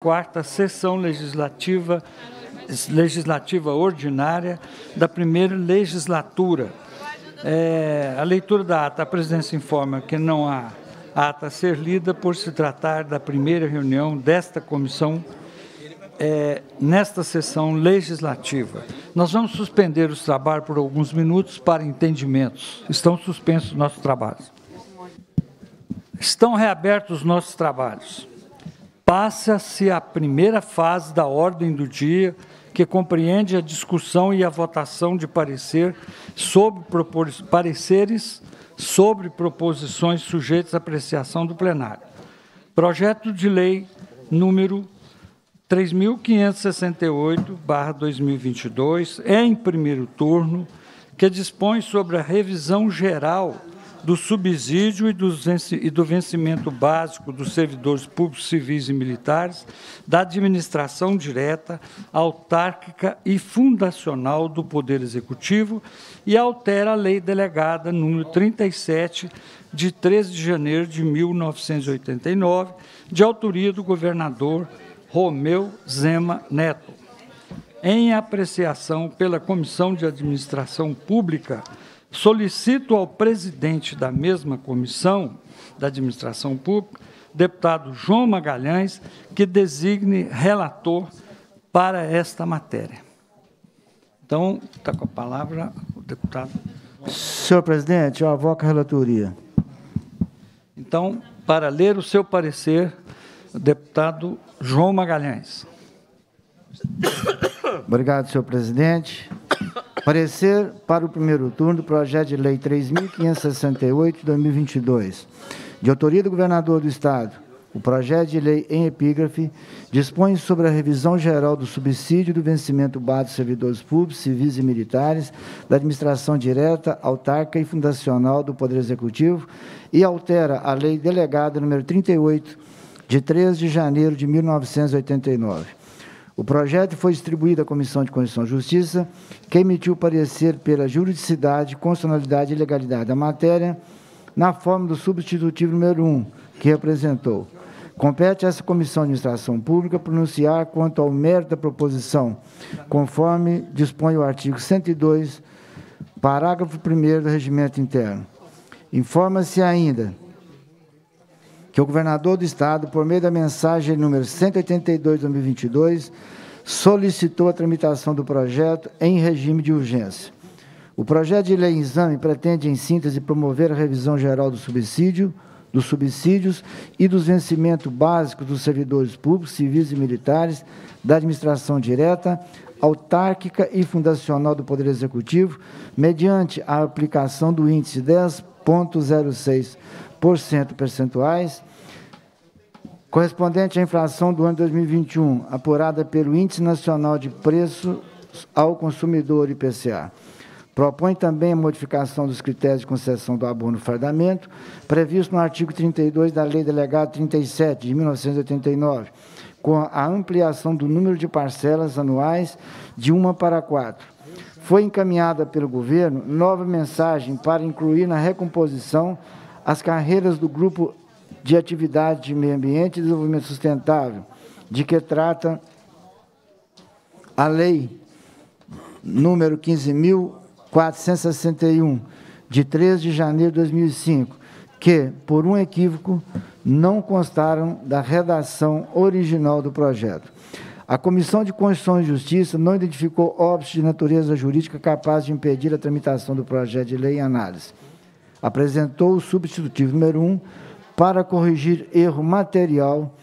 quarta sessão legislativa legislativa ordinária da primeira legislatura. É, a leitura da ata, a presidência informa que não há ata a ser lida por se tratar da primeira reunião desta comissão é, nesta sessão legislativa. Nós vamos suspender os trabalhos por alguns minutos para entendimentos. Estão suspensos nossos trabalhos. Estão reabertos os nossos trabalhos. Passa-se a primeira fase da ordem do dia, que compreende a discussão e a votação de parecer sobre pareceres sobre proposições sujeitas à apreciação do plenário. Projeto de lei número 3.568/2022 é em primeiro turno que dispõe sobre a revisão geral do subsídio e do vencimento básico dos servidores públicos civis e militares, da administração direta, autárquica e fundacional do Poder Executivo e altera a Lei Delegada número 37, de 13 de janeiro de 1989, de autoria do governador Romeu Zema Neto. Em apreciação pela Comissão de Administração Pública, Solicito ao presidente da mesma comissão da administração pública, deputado João Magalhães, que designe relator para esta matéria. Então, está com a palavra o deputado. Senhor presidente, eu avoco a relatoria. Então, para ler o seu parecer, o deputado João Magalhães. Obrigado, senhor presidente. Parecer para o primeiro turno do projeto de lei 3.568/2022, de autoria do governador do estado. O projeto de lei em epígrafe dispõe sobre a revisão geral do subsídio do vencimento base dos servidores públicos, civis e militares, da administração direta, autarca e fundacional do Poder Executivo e altera a lei delegada número 38 de 3 de janeiro de 1989 o projeto foi distribuído à Comissão de Constituição e Justiça, que emitiu parecer pela juridicidade, constitucionalidade e legalidade da matéria, na forma do substitutivo número 1, que representou. Compete a essa Comissão de Administração Pública pronunciar quanto ao mérito da proposição, conforme dispõe o artigo 102, parágrafo 1 do Regimento Interno. Informa-se ainda que o governador do Estado, por meio da mensagem número 182 de 2022, solicitou a tramitação do projeto em regime de urgência. O projeto de lei em exame pretende, em síntese, promover a revisão geral do subsídio, dos subsídios e dos vencimentos básicos dos servidores públicos, civis e militares, da administração direta, autárquica e fundacional do Poder Executivo, mediante a aplicação do índice 10,06% percentuais correspondente à inflação do ano 2021, apurada pelo Índice Nacional de Preços ao Consumidor IPCA. Propõe também a modificação dos critérios de concessão do abono fardamento, previsto no artigo 32 da Lei Delegada 37, de 1989, com a ampliação do número de parcelas anuais de uma para quatro. Foi encaminhada pelo governo nova mensagem para incluir na recomposição as carreiras do grupo de Atividade de Meio Ambiente e Desenvolvimento Sustentável, de que trata a Lei número 15.461, de 3 de janeiro de 2005, que, por um equívoco, não constaram da redação original do projeto. A Comissão de Constituição e Justiça não identificou óbvios de natureza jurídica capazes de impedir a tramitação do projeto de lei em análise. Apresentou o substitutivo número 1, um, para corrigir erro material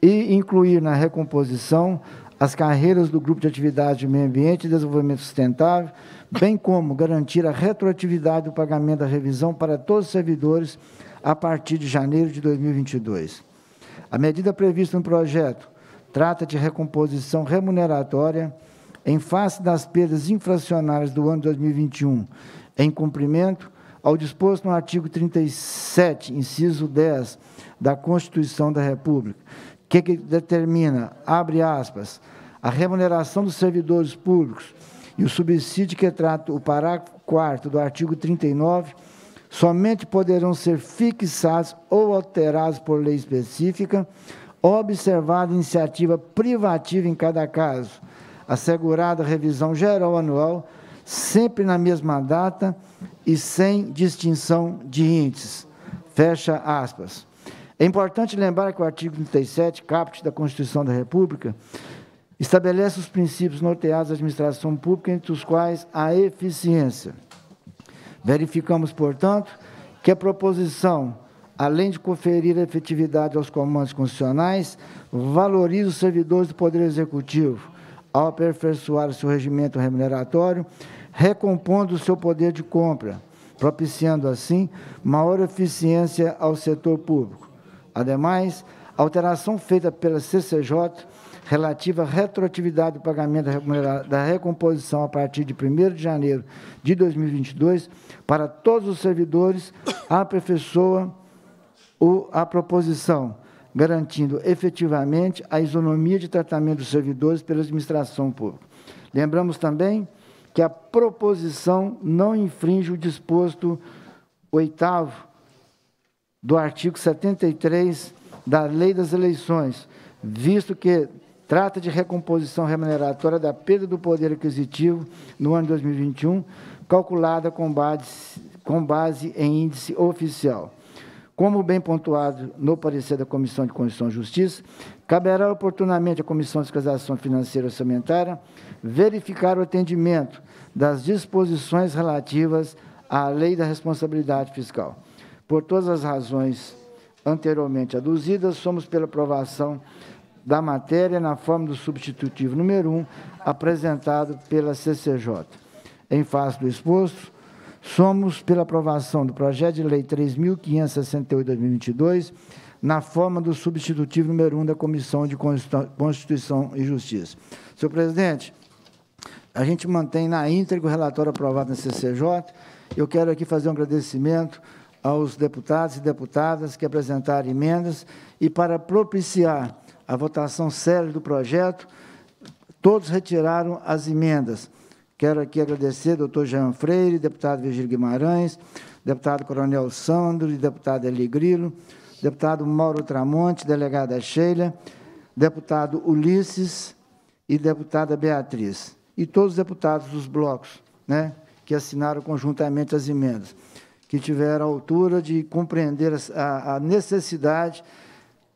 e incluir na recomposição as carreiras do grupo de atividade de meio ambiente e desenvolvimento sustentável, bem como garantir a retroatividade do pagamento da revisão para todos os servidores a partir de janeiro de 2022. A medida prevista no projeto trata de recomposição remuneratória em face das perdas inflacionárias do ano 2021, em cumprimento ao disposto no artigo 37, inciso 10 da Constituição da República, que, que determina, abre aspas, a remuneração dos servidores públicos e o subsídio que trata o parágrafo 4 do artigo 39 somente poderão ser fixados ou alterados por lei específica, observada iniciativa privativa em cada caso, assegurada revisão geral anual, sempre na mesma data, e sem distinção de índices. Fecha aspas. É importante lembrar que o artigo 37, caput da Constituição da República, estabelece os princípios norteados da administração pública, entre os quais a eficiência. Verificamos, portanto, que a proposição, além de conferir efetividade aos comandos constitucionais, valoriza os servidores do Poder Executivo, ao aperfeiçoar seu regimento remuneratório recompondo o seu poder de compra, propiciando assim maior eficiência ao setor público. Ademais, a alteração feita pela CCJ relativa à retroatividade do pagamento da recomposição a partir de 1 de janeiro de 2022 para todos os servidores aperfeiçoa a proposição, garantindo efetivamente a isonomia de tratamento dos servidores pela administração pública. Lembramos também que a proposição não infringe o disposto oitavo do artigo 73 da Lei das Eleições, visto que trata de recomposição remuneratória da perda do poder aquisitivo no ano de 2021, calculada com base, com base em índice oficial. Como bem pontuado no parecer da Comissão de Constituição e Justiça, caberá oportunamente à Comissão de Fiscalização Financeira e Orçamentária verificar o atendimento das disposições relativas à Lei da Responsabilidade Fiscal. Por todas as razões anteriormente aduzidas, somos pela aprovação da matéria na forma do substitutivo número 1, apresentado pela CCJ. Em face do exposto, somos pela aprovação do projeto de lei 3.568-2022, na forma do substitutivo número 1 da Comissão de Constituição e Justiça. Senhor presidente, a gente mantém na íntegra o relatório aprovado na CCJ. Eu quero aqui fazer um agradecimento aos deputados e deputadas que apresentaram emendas e para propiciar a votação séria do projeto, todos retiraram as emendas. Quero aqui agradecer ao doutor Jean Freire, deputado Virgílio Guimarães, deputado Coronel Sandro e deputado Eli Grilo, deputado Mauro Tramonte, delegada Sheila, deputado Ulisses e deputada Beatriz e todos os deputados dos blocos, né, que assinaram conjuntamente as emendas, que tiveram a altura de compreender a, a necessidade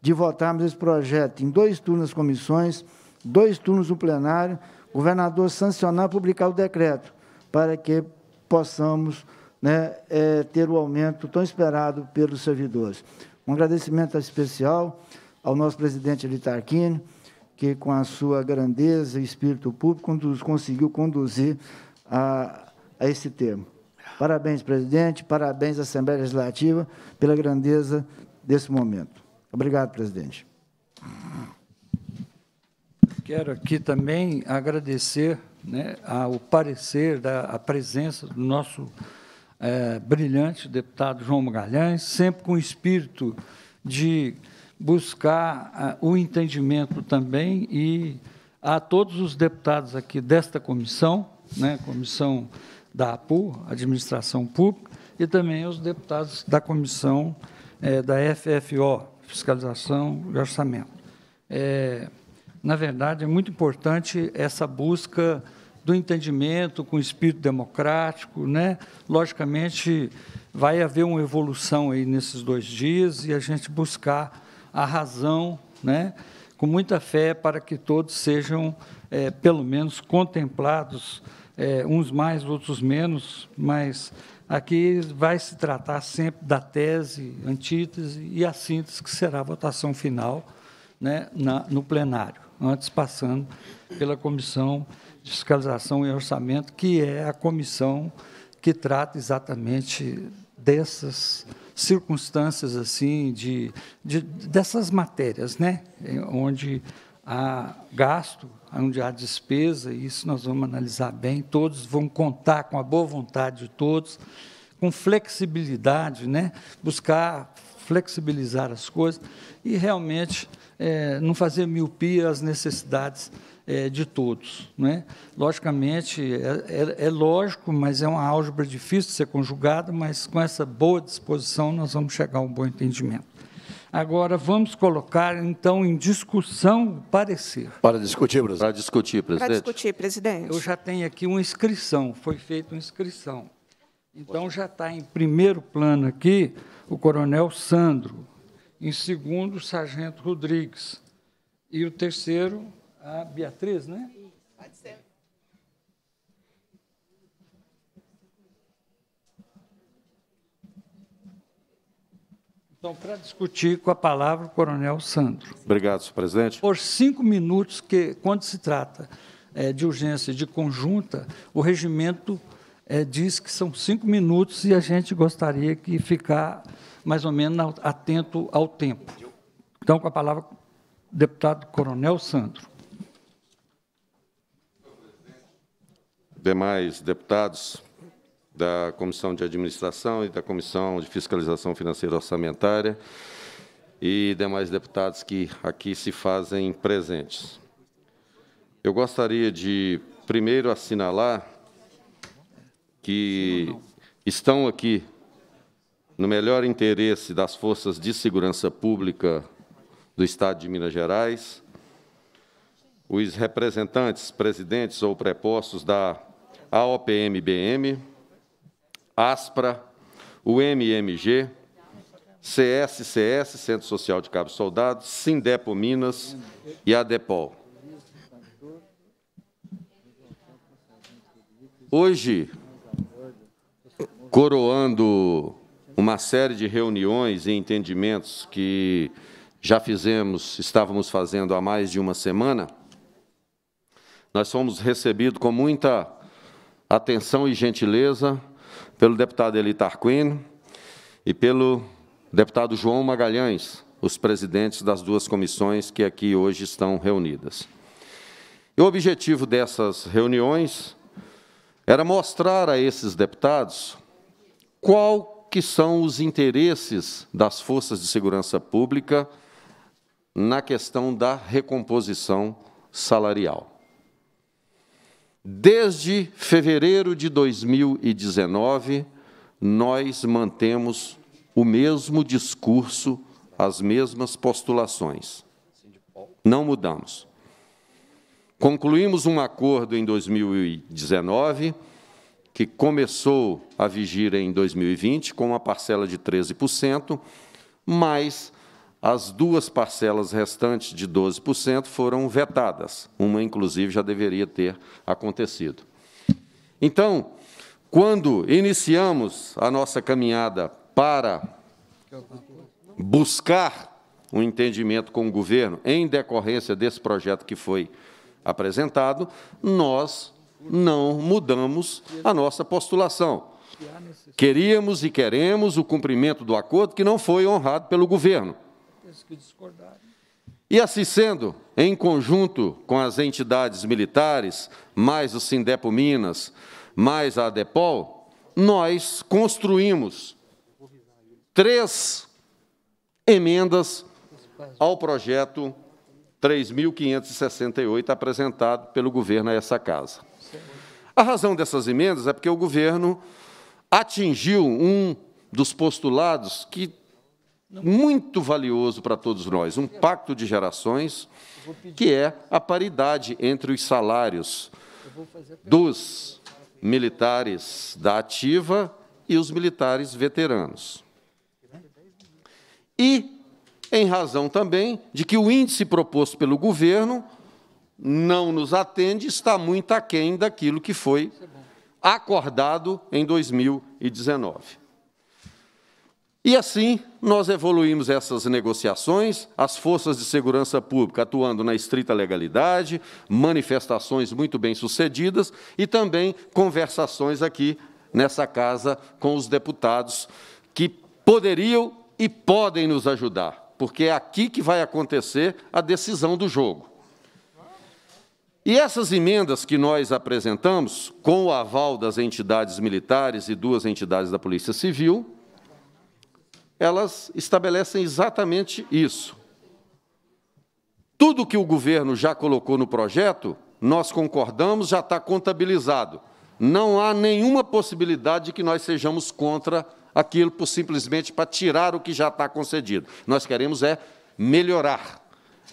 de votarmos esse projeto em dois turnos nas comissões, dois turnos no plenário, o governador sancionar publicar o decreto, para que possamos né, é, ter o aumento tão esperado pelos servidores. Um agradecimento especial ao nosso presidente Litarquini, que, com a sua grandeza e espírito público, nos conseguiu conduzir a, a esse termo. Parabéns, presidente, parabéns, Assembleia Legislativa, pela grandeza desse momento. Obrigado, presidente. Quero aqui também agradecer né, ao parecer, da, a presença do nosso é, brilhante deputado João Magalhães, sempre com espírito de buscar ah, o entendimento também e a todos os deputados aqui desta comissão, né, comissão da APU, Administração Pública, e também aos deputados da comissão é, da FFO, Fiscalização e Orçamento. É, na verdade, é muito importante essa busca do entendimento com espírito democrático, né? Logicamente, vai haver uma evolução aí nesses dois dias e a gente buscar a razão, né, com muita fé, para que todos sejam, é, pelo menos, contemplados, é, uns mais, outros menos, mas aqui vai se tratar sempre da tese, antítese e a síntese, que será a votação final né, na, no plenário, antes passando pela Comissão de Fiscalização e Orçamento, que é a comissão que trata exatamente dessas circunstâncias assim de, de dessas matérias, né? É onde há gasto, onde há despesa, e isso nós vamos analisar bem, todos vão contar com a boa vontade de todos, com flexibilidade, né? buscar flexibilizar as coisas e realmente é, não fazer miopia às necessidades é, de todos. Né? Logicamente, é, é, é, lógico, mas é uma álgebra difícil de ser conjugada, mas com essa boa disposição nós vamos chegar a um bom entendimento. Agora, vamos colocar, então, em discussão o parecer. Para discutir, presidente. Para discutir, presidente. Para discutir, presidente. Eu já tenho aqui uma inscrição, foi feita uma inscrição. Então, já está em primeiro plano aqui o coronel Sandro, em segundo, o sargento Rodrigues, e o terceiro, a Beatriz, né? Pode ser. Então, para discutir com a palavra o coronel Sandro. Obrigado, senhor presidente. Por cinco minutos, que quando se trata é, de urgência de conjunta, o regimento é, diz que são cinco minutos e a gente gostaria que ficar mais ou menos atento ao tempo. Então, com a palavra, deputado coronel Sandro. demais deputados da Comissão de Administração e da Comissão de Fiscalização Financeira e Orçamentária e demais deputados que aqui se fazem presentes. Eu gostaria de primeiro assinalar que estão aqui, no melhor interesse das forças de segurança pública do Estado de Minas Gerais, os representantes, presidentes ou prepostos da a OPMBM, ASPRA, o MMG, CSCS, Centro Social de Cabo Soldado, Sindepo Minas e a Depol. Hoje, coroando uma série de reuniões e entendimentos que já fizemos, estávamos fazendo há mais de uma semana, nós fomos recebidos com muita atenção e gentileza pelo deputado Eli Tarquino e pelo deputado João Magalhães, os presidentes das duas comissões que aqui hoje estão reunidas. E o objetivo dessas reuniões era mostrar a esses deputados qual que são os interesses das forças de segurança pública na questão da recomposição salarial. Desde fevereiro de 2019, nós mantemos o mesmo discurso, as mesmas postulações. Não mudamos. Concluímos um acordo em 2019, que começou a vigir em 2020, com uma parcela de 13%, mas as duas parcelas restantes de 12% foram vetadas, uma inclusive já deveria ter acontecido. Então, quando iniciamos a nossa caminhada para buscar um entendimento com o governo em decorrência desse projeto que foi apresentado, nós não mudamos a nossa postulação. Queríamos e queremos o cumprimento do acordo que não foi honrado pelo governo aqueles que discordarem. E assim sendo, em conjunto com as entidades militares, mais o Sindepo Minas, mais a ADEPOL, nós construímos três emendas ao projeto 3.568 apresentado pelo governo a essa casa. A razão dessas emendas é porque o governo atingiu um dos postulados que muito valioso para todos nós, um pacto de gerações, que é a paridade entre os salários dos militares da ativa e os militares veteranos. E em razão também de que o índice proposto pelo governo não nos atende, está muito aquém daquilo que foi é acordado em 2019. E assim nós evoluímos essas negociações, as forças de segurança pública atuando na estrita legalidade, manifestações muito bem sucedidas e também conversações aqui nessa casa com os deputados que poderiam e podem nos ajudar, porque é aqui que vai acontecer a decisão do jogo. E essas emendas que nós apresentamos, com o aval das entidades militares e duas entidades da Polícia Civil, elas estabelecem exatamente isso. Tudo que o governo já colocou no projeto, nós concordamos, já está contabilizado. Não há nenhuma possibilidade de que nós sejamos contra aquilo por simplesmente para tirar o que já está concedido. Nós queremos é melhorar.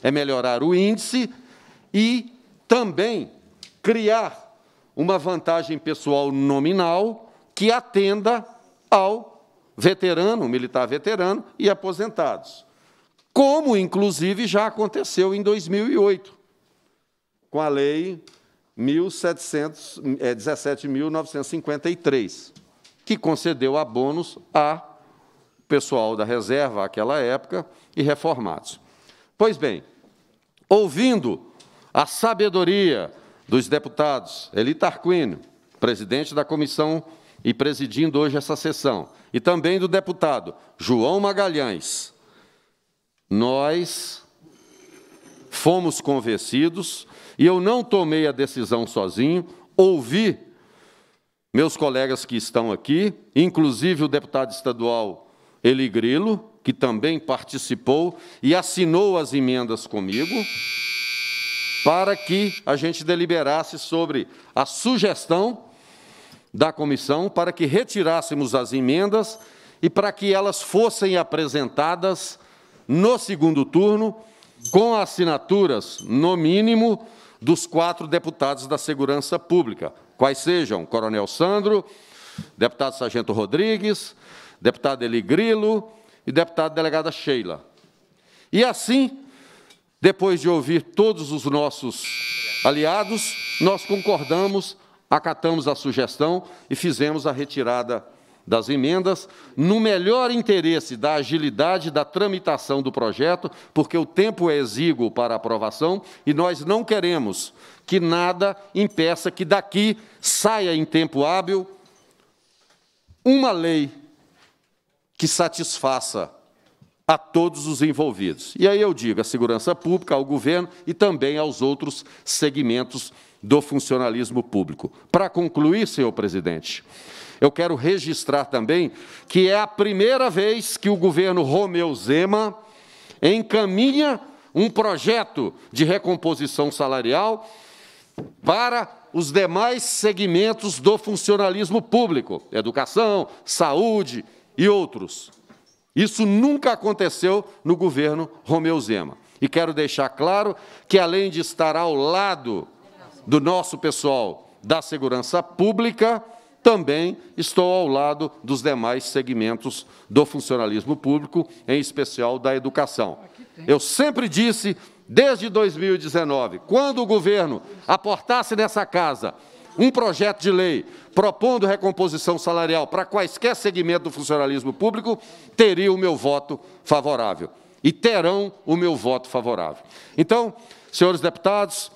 É melhorar o índice e também criar uma vantagem pessoal nominal que atenda ao veterano, militar veterano e aposentados. Como, inclusive, já aconteceu em 2008, com a Lei 17.953, é, que concedeu abonos a pessoal da reserva àquela época e reformados. Pois bem, ouvindo a sabedoria dos deputados Eli Tarquino, presidente da Comissão e presidindo hoje essa sessão, e também do deputado João Magalhães. Nós fomos convencidos e eu não tomei a decisão sozinho, ouvi meus colegas que estão aqui, inclusive o deputado estadual Eli Grilo, que também participou e assinou as emendas comigo, para que a gente deliberasse sobre a sugestão da comissão para que retirássemos as emendas e para que elas fossem apresentadas no segundo turno com assinaturas, no mínimo, dos quatro deputados da Segurança Pública, quais sejam Coronel Sandro, deputado Sargento Rodrigues, deputado Eli Grilo e deputado delegada Sheila. E assim, depois de ouvir todos os nossos aliados, nós concordamos Acatamos a sugestão e fizemos a retirada das emendas, no melhor interesse da agilidade da tramitação do projeto, porque o tempo é exíguo para aprovação e nós não queremos que nada impeça que daqui saia em tempo hábil uma lei que satisfaça a todos os envolvidos. E aí eu digo à segurança pública, ao governo e também aos outros segmentos do funcionalismo público. Para concluir, senhor presidente, eu quero registrar também que é a primeira vez que o governo Romeu Zema encaminha um projeto de recomposição salarial para os demais segmentos do funcionalismo público, educação, saúde e outros. Isso nunca aconteceu no governo Romeu Zema. E quero deixar claro que, além de estar ao lado do nosso pessoal da segurança pública, também estou ao lado dos demais segmentos do funcionalismo público, em especial da educação. Eu sempre disse, desde 2019, quando o governo aportasse nessa casa um projeto de lei propondo recomposição salarial para quaisquer segmento do funcionalismo público, teria o meu voto favorável. E terão o meu voto favorável. Então, senhores deputados,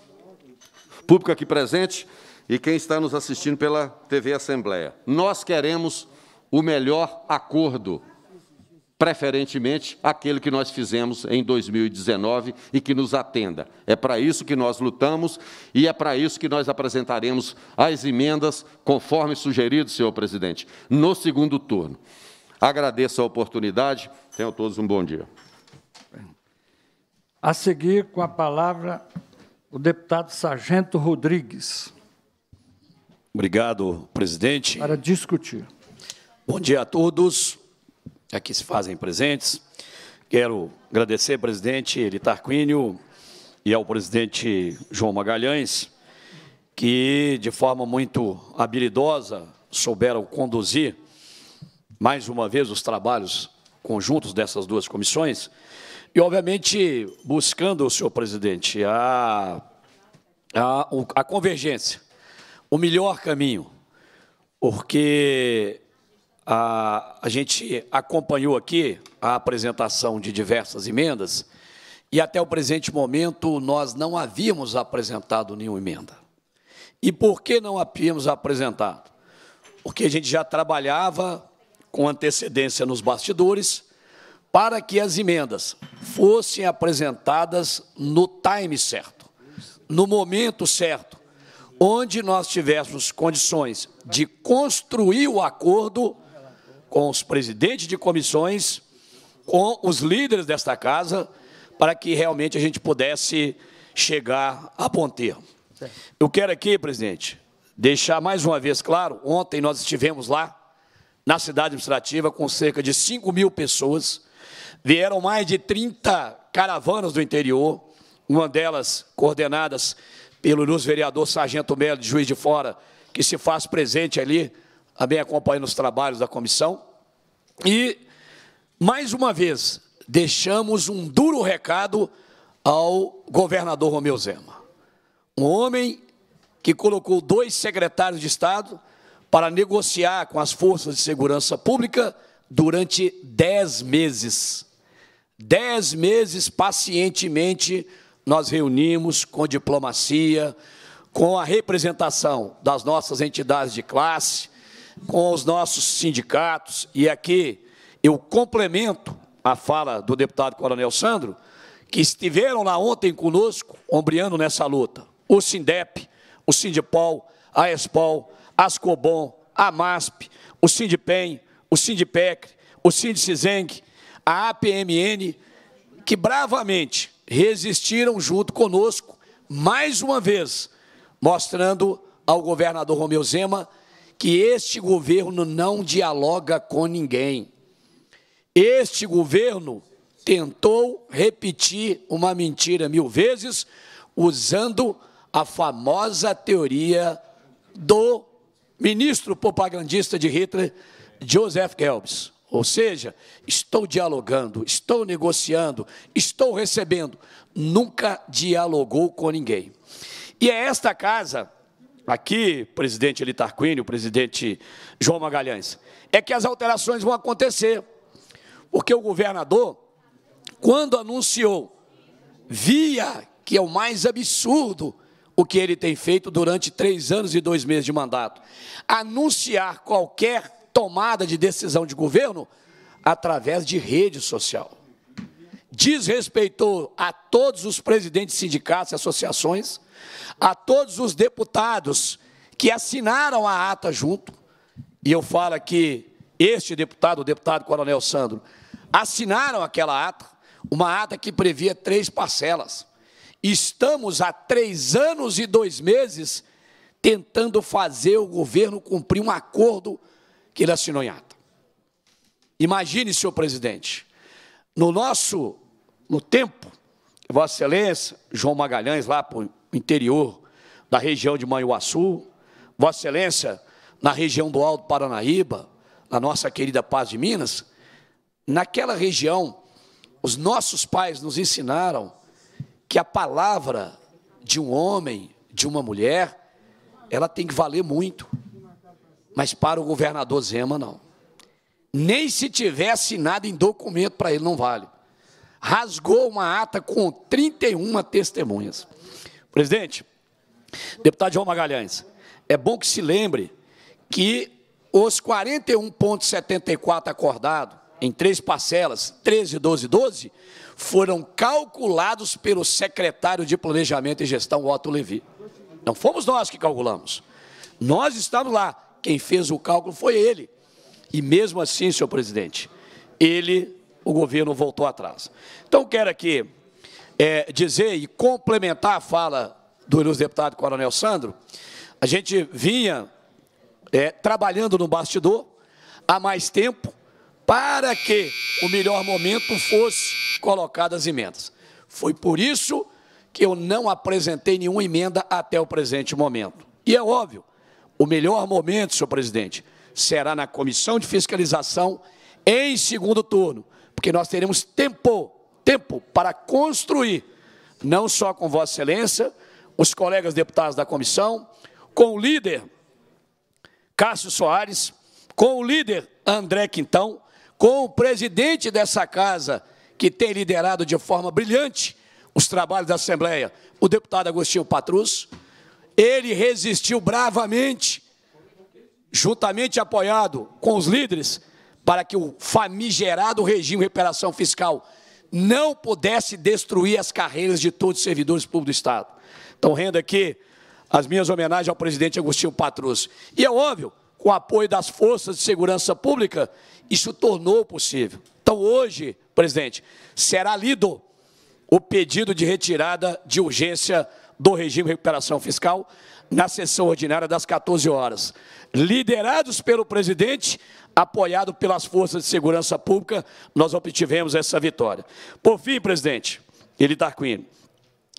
público aqui presente e quem está nos assistindo pela TV Assembleia. Nós queremos o melhor acordo, preferentemente aquele que nós fizemos em 2019 e que nos atenda. É para isso que nós lutamos e é para isso que nós apresentaremos as emendas, conforme sugerido, senhor presidente, no segundo turno. Agradeço a oportunidade. Tenham todos um bom dia. A seguir, com a palavra, o deputado Sargento Rodrigues. Obrigado, presidente. Para discutir. Bom dia a todos aqui se fazem presentes. Quero agradecer, presidente Litarquínio, e ao presidente João Magalhães, que, de forma muito habilidosa, souberam conduzir, mais uma vez, os trabalhos conjuntos dessas duas comissões, e, obviamente, buscando, senhor presidente, a, a, a convergência, o melhor caminho, porque a, a gente acompanhou aqui a apresentação de diversas emendas e, até o presente momento, nós não havíamos apresentado nenhuma emenda. E por que não havíamos apresentado? Porque a gente já trabalhava com antecedência nos bastidores para que as emendas fossem apresentadas no time certo, no momento certo, onde nós tivéssemos condições de construir o acordo com os presidentes de comissões, com os líderes desta casa, para que realmente a gente pudesse chegar a bom termo. Eu quero aqui, presidente, deixar mais uma vez claro, ontem nós estivemos lá, na cidade administrativa, com cerca de 5 mil pessoas, Vieram mais de 30 caravanas do interior, uma delas coordenadas pelo ilustre vereador Sargento Melo, de Juiz de Fora, que se faz presente ali, também acompanhando os trabalhos da comissão. E, mais uma vez, deixamos um duro recado ao governador Romeu Zema. Um homem que colocou dois secretários de Estado para negociar com as forças de segurança pública durante dez meses. Dez meses, pacientemente, nós reunimos com diplomacia, com a representação das nossas entidades de classe, com os nossos sindicatos, e aqui eu complemento a fala do deputado Coronel Sandro, que estiveram lá ontem conosco, ombriando nessa luta. O Sindep, o Sindipol, a Espol, a Ascobon, a MASP, o Sindipem, o Sindipec, o Sindiciseng, a APMN, que bravamente resistiram junto conosco, mais uma vez, mostrando ao governador Romeu Zema que este governo não dialoga com ninguém. Este governo tentou repetir uma mentira mil vezes, usando a famosa teoria do ministro propagandista de Hitler, Joseph Goebbels. Ou seja, estou dialogando, estou negociando, estou recebendo. Nunca dialogou com ninguém. E é esta casa, aqui, presidente Elitarquini, o presidente João Magalhães, é que as alterações vão acontecer. Porque o governador, quando anunciou, via que é o mais absurdo o que ele tem feito durante três anos e dois meses de mandato. Anunciar qualquer tomada de decisão de governo através de rede social. Desrespeitou a todos os presidentes de sindicatos e associações, a todos os deputados que assinaram a ata junto, e eu falo que este deputado, o deputado Coronel Sandro, assinaram aquela ata, uma ata que previa três parcelas. Estamos há três anos e dois meses tentando fazer o governo cumprir um acordo ata. Imagine, senhor presidente, no nosso, no tempo, Vossa Excelência, João Magalhães, lá para o interior da região de Manhuaçu, Vossa Excelência, na região do Alto Paranaíba, na nossa querida Paz de Minas, naquela região, os nossos pais nos ensinaram que a palavra de um homem, de uma mulher, ela tem que valer muito. Mas para o governador Zema, não. Nem se tiver assinado em documento para ele, não vale. Rasgou uma ata com 31 testemunhas. Presidente, deputado João Magalhães, é bom que se lembre que os 41,74 acordados em três parcelas, 13, 12, 12, foram calculados pelo secretário de Planejamento e Gestão, Otto Levi. Não fomos nós que calculamos. Nós estamos lá quem fez o cálculo foi ele. E mesmo assim, senhor presidente, ele, o governo voltou atrás. Então, quero aqui é, dizer e complementar a fala do ilustre deputado Coronel Sandro, a gente vinha é, trabalhando no bastidor há mais tempo para que o melhor momento fosse colocar as emendas. Foi por isso que eu não apresentei nenhuma emenda até o presente momento. E é óbvio, o melhor momento, senhor presidente, será na comissão de fiscalização em segundo turno, porque nós teremos tempo, tempo para construir, não só com Vossa Excelência, os colegas deputados da comissão, com o líder Cássio Soares, com o líder André Quintão, com o presidente dessa casa, que tem liderado de forma brilhante os trabalhos da Assembleia, o deputado Agostinho Patrus, ele resistiu bravamente, juntamente apoiado com os líderes, para que o famigerado regime de reparação fiscal não pudesse destruir as carreiras de todos os servidores públicos do Estado. Então, rendo aqui as minhas homenagens ao presidente Agostinho Patrus. E é óbvio, com o apoio das forças de segurança pública, isso tornou possível. Então, hoje, presidente, será lido o pedido de retirada de urgência do regime de recuperação fiscal na sessão ordinária das 14 horas. Liderados pelo presidente, apoiado pelas forças de segurança pública, nós obtivemos essa vitória. Por fim, presidente, ele Tarquino,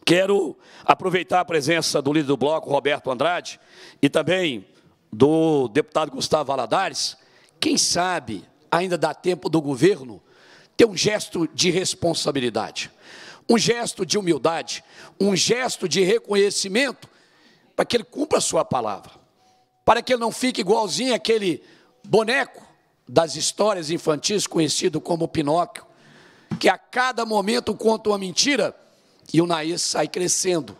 quero aproveitar a presença do líder do bloco, Roberto Andrade, e também do deputado Gustavo Aladares. Quem sabe ainda dá tempo do governo ter um gesto de responsabilidade um gesto de humildade, um gesto de reconhecimento, para que ele cumpra a sua palavra, para que ele não fique igualzinho aquele boneco das histórias infantis conhecido como Pinóquio, que a cada momento conta uma mentira e o nariz sai crescendo,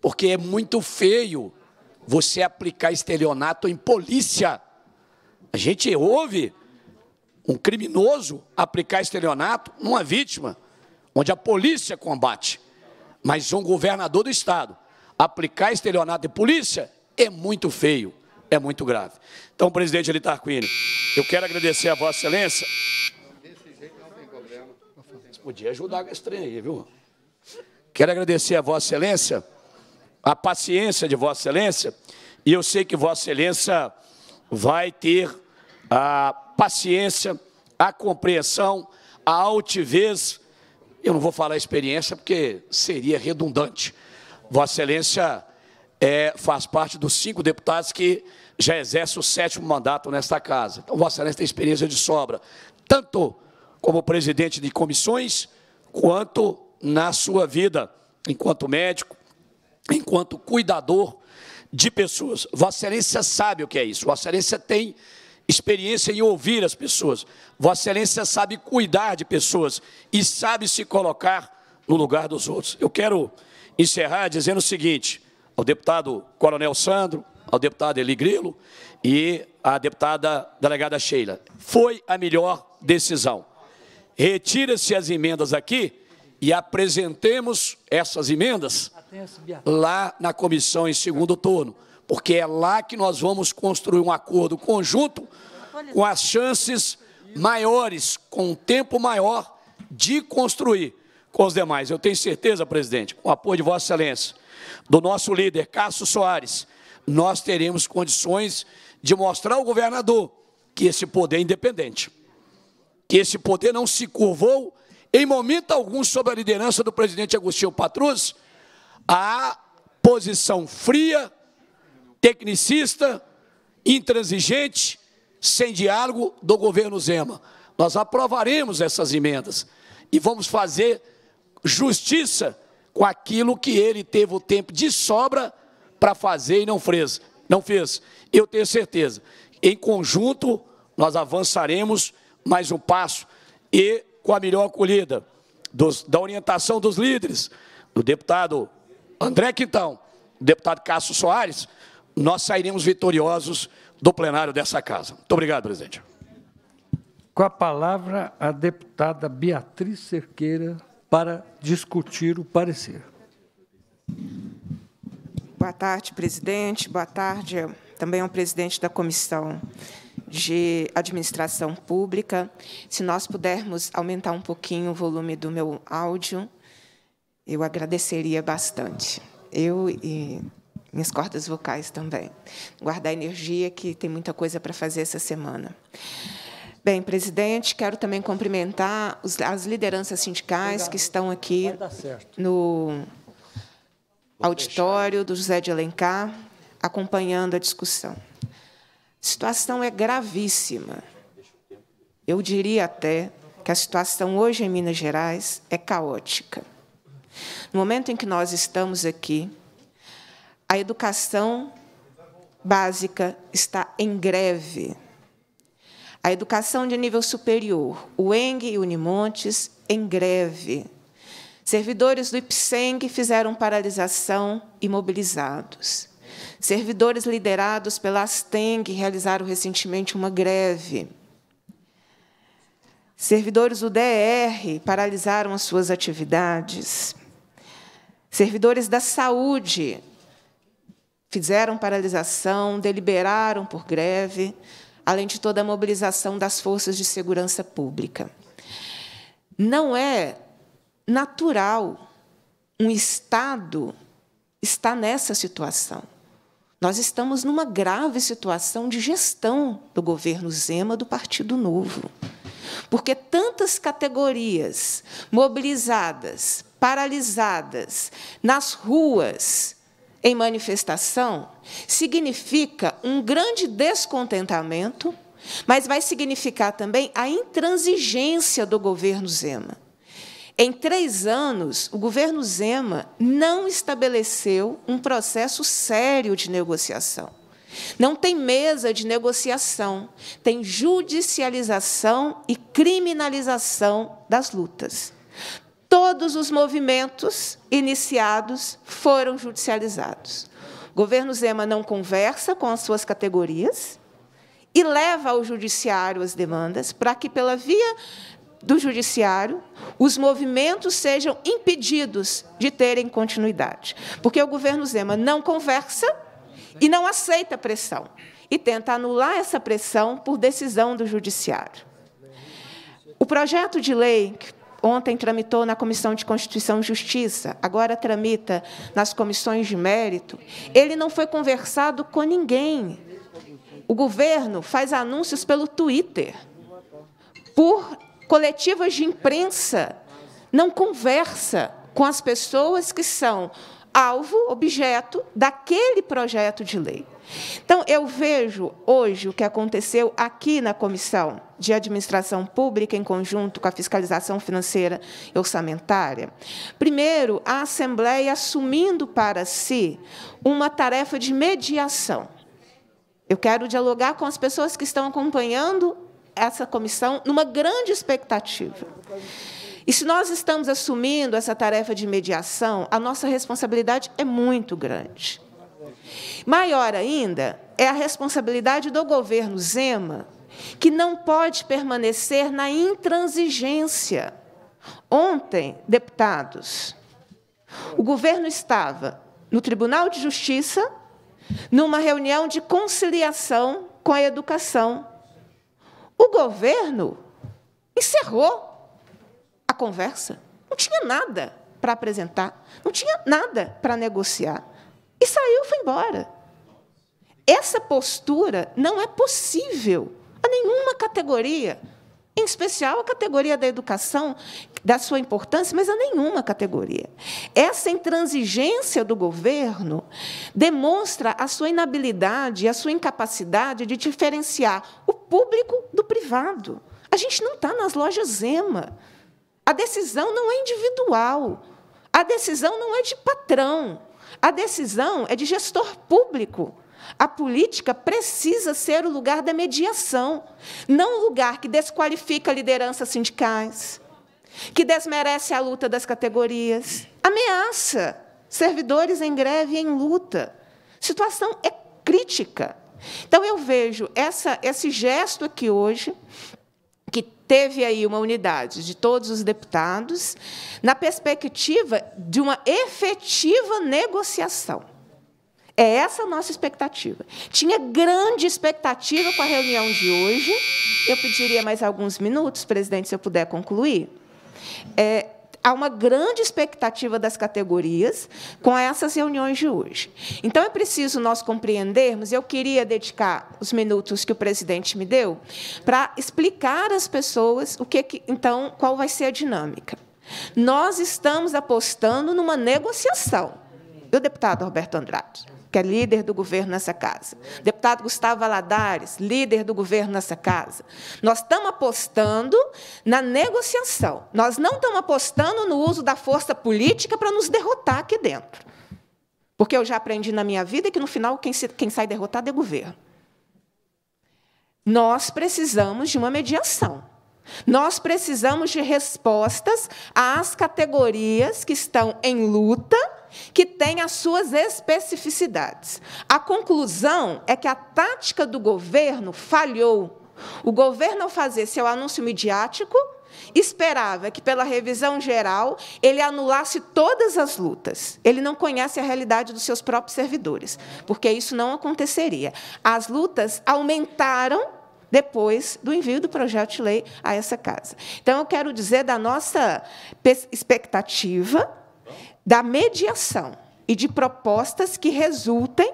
porque é muito feio você aplicar estelionato em polícia. A gente ouve um criminoso aplicar estelionato numa vítima onde a polícia combate. Mas um governador do estado aplicar estelionato de polícia é muito feio, é muito grave. Então, presidente Elitar Coelho, eu quero agradecer a Vossa Excelência. Você podia ajudar com esse trem aí, viu? Quero agradecer a Vossa Excelência, a paciência de Vossa Excelência, e eu sei que Vossa Excelência vai ter a paciência, a compreensão, a altivez eu não vou falar experiência porque seria redundante. Vossa Excelência é, faz parte dos cinco deputados que já exerce o sétimo mandato nesta casa. Então, Vossa Excelência tem experiência de sobra, tanto como presidente de comissões, quanto na sua vida, enquanto médico, enquanto cuidador de pessoas. Vossa Excelência sabe o que é isso. Vossa Excelência tem experiência em ouvir as pessoas. Vossa Excelência sabe cuidar de pessoas e sabe se colocar no lugar dos outros. Eu quero encerrar dizendo o seguinte ao deputado Coronel Sandro, ao deputado Eli Grilo e à deputada delegada Sheila. Foi a melhor decisão. Retira-se as emendas aqui e apresentemos essas emendas lá na comissão em segundo turno porque é lá que nós vamos construir um acordo conjunto com as chances maiores, com um tempo maior de construir com os demais. Eu tenho certeza, presidente, com o apoio de Vossa Excelência, do nosso líder, Cássio Soares, nós teremos condições de mostrar ao governador que esse poder é independente, que esse poder não se curvou em momento algum sob a liderança do presidente Agostinho Patrus, a posição fria, tecnicista, intransigente, sem diálogo do governo Zema. Nós aprovaremos essas emendas e vamos fazer justiça com aquilo que ele teve o tempo de sobra para fazer e não fez. Não fez. Eu tenho certeza. Em conjunto, nós avançaremos mais um passo e com a melhor acolhida dos, da orientação dos líderes, do deputado André Quintão, do deputado Cássio Soares, nós sairemos vitoriosos do plenário dessa casa. Muito obrigado, presidente. Com a palavra, a deputada Beatriz Cerqueira, para discutir o parecer. Boa tarde, presidente. Boa tarde eh, também ao presidente da comissão de administração pública. Se nós pudermos aumentar um pouquinho o volume do meu áudio, eu agradeceria bastante. Eu e minhas cordas vocais também. Guardar energia, que tem muita coisa para fazer essa semana. Bem, presidente, quero também cumprimentar as lideranças sindicais que estão aqui no auditório do José de Alencar, acompanhando a discussão. A situação é gravíssima. Eu diria até que a situação hoje em Minas Gerais é caótica. No momento em que nós estamos aqui, a educação básica está em greve. A educação de nível superior, o ENG e o Unimontes, em greve. Servidores do IPSENG fizeram paralisação e mobilizados. Servidores liderados pela ASTENG realizaram recentemente uma greve. Servidores do DR paralisaram as suas atividades. Servidores da saúde fizeram paralisação, deliberaram por greve, além de toda a mobilização das forças de segurança pública. Não é natural um Estado estar nessa situação. Nós estamos numa grave situação de gestão do governo Zema do Partido Novo. Porque tantas categorias mobilizadas, paralisadas, nas ruas, em manifestação significa um grande descontentamento, mas vai significar também a intransigência do governo Zema. Em três anos, o governo Zema não estabeleceu um processo sério de negociação. Não tem mesa de negociação, tem judicialização e criminalização das lutas todos os movimentos iniciados foram judicializados. O governo Zema não conversa com as suas categorias e leva ao judiciário as demandas para que, pela via do judiciário, os movimentos sejam impedidos de terem continuidade. Porque o governo Zema não conversa e não aceita pressão e tenta anular essa pressão por decisão do judiciário. O projeto de lei que Ontem tramitou na Comissão de Constituição e Justiça, agora tramita nas comissões de mérito. Ele não foi conversado com ninguém. O governo faz anúncios pelo Twitter, por coletivas de imprensa, não conversa com as pessoas que são alvo, objeto daquele projeto de lei. Então, eu vejo hoje o que aconteceu aqui na Comissão de Administração Pública, em conjunto com a fiscalização financeira e orçamentária. Primeiro, a Assembleia assumindo para si uma tarefa de mediação. Eu quero dialogar com as pessoas que estão acompanhando essa comissão numa grande expectativa. E se nós estamos assumindo essa tarefa de mediação, a nossa responsabilidade é muito grande. Maior ainda é a responsabilidade do governo Zema, que não pode permanecer na intransigência. Ontem, deputados, o governo estava no Tribunal de Justiça, numa reunião de conciliação com a educação. O governo encerrou a conversa. Não tinha nada para apresentar, não tinha nada para negociar. E saiu, foi embora. Essa postura não é possível a nenhuma categoria, em especial a categoria da educação, da sua importância, mas a nenhuma categoria. Essa intransigência do governo demonstra a sua inabilidade, a sua incapacidade de diferenciar o público do privado. A gente não está nas lojas Zema. A decisão não é individual. A decisão não é de patrão. A decisão é de gestor público. A política precisa ser o lugar da mediação, não o lugar que desqualifica lideranças sindicais, que desmerece a luta das categorias, ameaça servidores em greve e em luta. A situação é crítica. Então, eu vejo essa, esse gesto aqui hoje, que teve aí uma unidade de todos os deputados, na perspectiva de uma efetiva negociação é essa a nossa expectativa. Tinha grande expectativa com a reunião de hoje. Eu pediria mais alguns minutos, presidente, se eu puder concluir. É, há uma grande expectativa das categorias com essas reuniões de hoje. Então, é preciso nós compreendermos, eu queria dedicar os minutos que o presidente me deu para explicar às pessoas o que, então, qual vai ser a dinâmica. Nós estamos apostando numa negociação. E o deputado Roberto Andrade? que é líder do governo nessa casa. Deputado Gustavo Valadares, líder do governo nessa casa. Nós estamos apostando na negociação. Nós não estamos apostando no uso da força política para nos derrotar aqui dentro. Porque eu já aprendi na minha vida que, no final, quem, se, quem sai derrotado é o governo. Nós precisamos de uma mediação. Nós precisamos de respostas às categorias que estão em luta, que têm as suas especificidades. A conclusão é que a tática do governo falhou. O governo, ao fazer seu anúncio midiático, esperava que, pela revisão geral, ele anulasse todas as lutas. Ele não conhece a realidade dos seus próprios servidores, porque isso não aconteceria. As lutas aumentaram depois do envio do projeto de lei a essa casa. Então, eu quero dizer da nossa expectativa da mediação e de propostas que resultem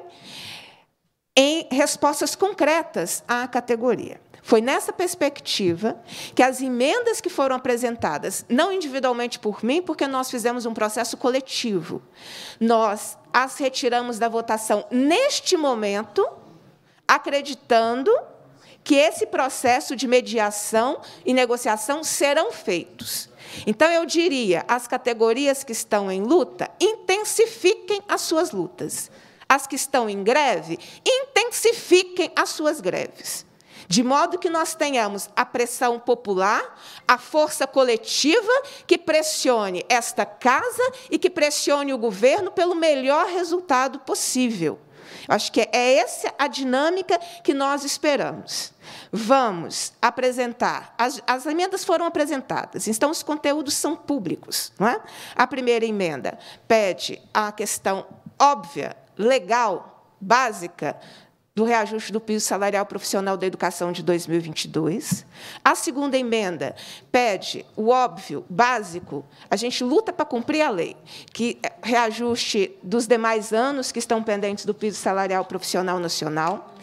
em respostas concretas à categoria. Foi nessa perspectiva que as emendas que foram apresentadas, não individualmente por mim, porque nós fizemos um processo coletivo, nós as retiramos da votação neste momento, acreditando que esse processo de mediação e negociação serão feitos. Então, eu diria, as categorias que estão em luta, intensifiquem as suas lutas. As que estão em greve, intensifiquem as suas greves. De modo que nós tenhamos a pressão popular, a força coletiva que pressione esta casa e que pressione o governo pelo melhor resultado possível. Acho que é, é essa a dinâmica que nós esperamos. Vamos apresentar. As, as emendas foram apresentadas, então os conteúdos são públicos. Não é? A primeira emenda pede a questão óbvia, legal, básica do reajuste do piso salarial profissional da educação de 2022. A segunda emenda pede o óbvio, básico, a gente luta para cumprir a lei, que é reajuste dos demais anos que estão pendentes do piso salarial profissional nacional.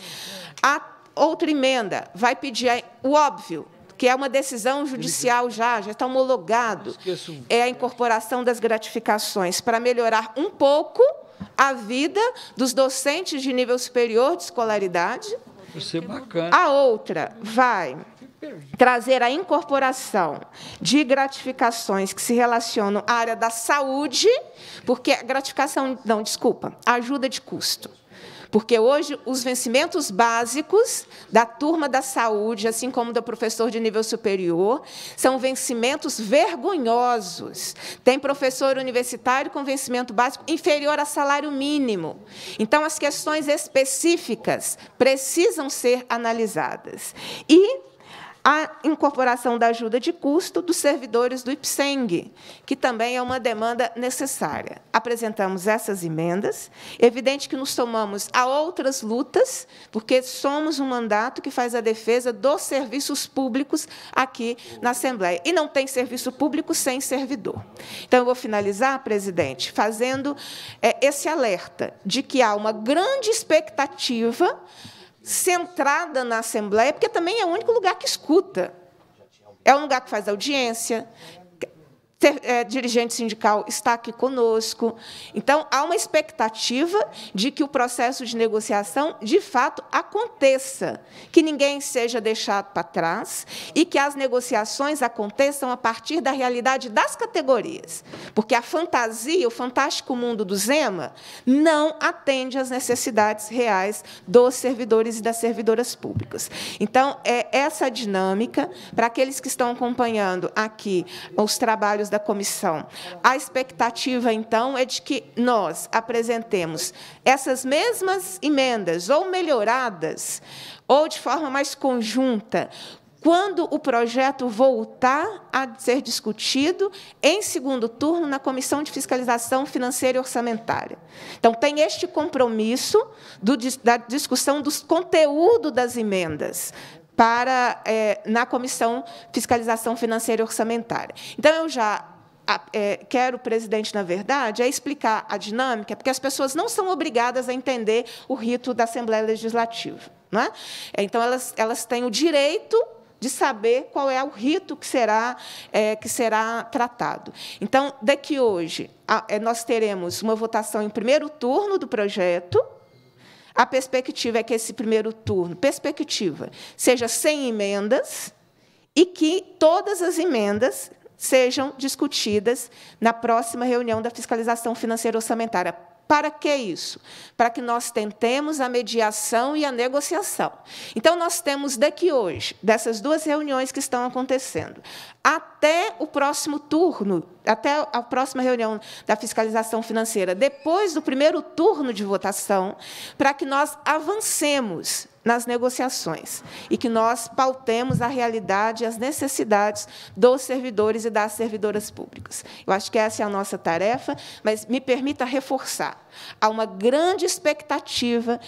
A outra emenda vai pedir o óbvio, que é uma decisão judicial já, já está homologado, é a incorporação das gratificações para melhorar um pouco a vida dos docentes de nível superior de escolaridade. É a outra vai trazer a incorporação de gratificações que se relacionam à área da saúde, porque gratificação, não, desculpa, ajuda de custo. Porque hoje os vencimentos básicos da turma da saúde, assim como do professor de nível superior, são vencimentos vergonhosos. Tem professor universitário com vencimento básico inferior a salário mínimo. Então as questões específicas precisam ser analisadas. E a incorporação da ajuda de custo dos servidores do IPSENG, que também é uma demanda necessária. Apresentamos essas emendas. É evidente que nos tomamos a outras lutas, porque somos um mandato que faz a defesa dos serviços públicos aqui na Assembleia. E não tem serviço público sem servidor. Então, eu vou finalizar, presidente, fazendo eh, esse alerta de que há uma grande expectativa centrada na Assembleia, porque também é o único lugar que escuta. É um lugar que faz audiência, ter, é, dirigente sindical está aqui conosco. Então, há uma expectativa de que o processo de negociação, de fato, aconteça, que ninguém seja deixado para trás e que as negociações aconteçam a partir da realidade das categorias. Porque a fantasia, o fantástico mundo do Zema, não atende às necessidades reais dos servidores e das servidoras públicas. Então, é essa dinâmica, para aqueles que estão acompanhando aqui os trabalhos da comissão. A expectativa, então, é de que nós apresentemos essas mesmas emendas, ou melhoradas, ou de forma mais conjunta, quando o projeto voltar a ser discutido em segundo turno na Comissão de Fiscalização Financeira e Orçamentária. Então, tem este compromisso do, da discussão dos conteúdo das emendas, para é, na comissão fiscalização financeira e orçamentária. Então eu já é, quero, presidente, na verdade, é explicar a dinâmica, porque as pessoas não são obrigadas a entender o rito da Assembleia Legislativa. Não é? Então, elas, elas têm o direito de saber qual é o rito que será, é, que será tratado. Então, daqui hoje, a, é, nós teremos uma votação em primeiro turno do projeto, a perspectiva é que esse primeiro turno, perspectiva, seja sem emendas e que todas as emendas sejam discutidas na próxima reunião da fiscalização financeira orçamentária. Para que isso? Para que nós tentemos a mediação e a negociação. Então, nós temos daqui hoje, dessas duas reuniões que estão acontecendo, até o próximo turno, até a próxima reunião da fiscalização financeira, depois do primeiro turno de votação, para que nós avancemos nas negociações e que nós pautemos a realidade e as necessidades dos servidores e das servidoras públicas. Eu acho que essa é a nossa tarefa, mas me permita reforçar. Há uma grande expectativa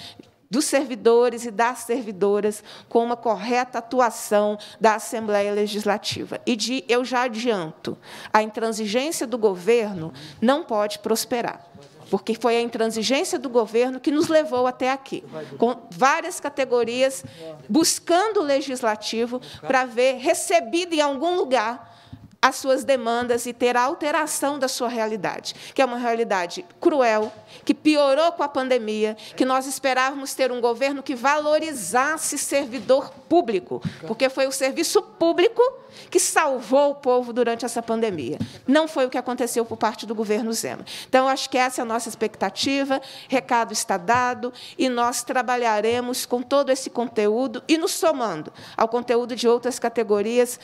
dos servidores e das servidoras com uma correta atuação da Assembleia Legislativa. E de, eu já adianto, a intransigência do governo não pode prosperar porque foi a intransigência do governo que nos levou até aqui, com várias categorias buscando o legislativo para ver recebido em algum lugar as suas demandas e ter a alteração da sua realidade, que é uma realidade cruel, que piorou com a pandemia, que nós esperávamos ter um governo que valorizasse servidor público, porque foi o serviço público que salvou o povo durante essa pandemia. Não foi o que aconteceu por parte do governo Zema. Então, acho que essa é a nossa expectativa, recado está dado, e nós trabalharemos com todo esse conteúdo e nos somando ao conteúdo de outras categorias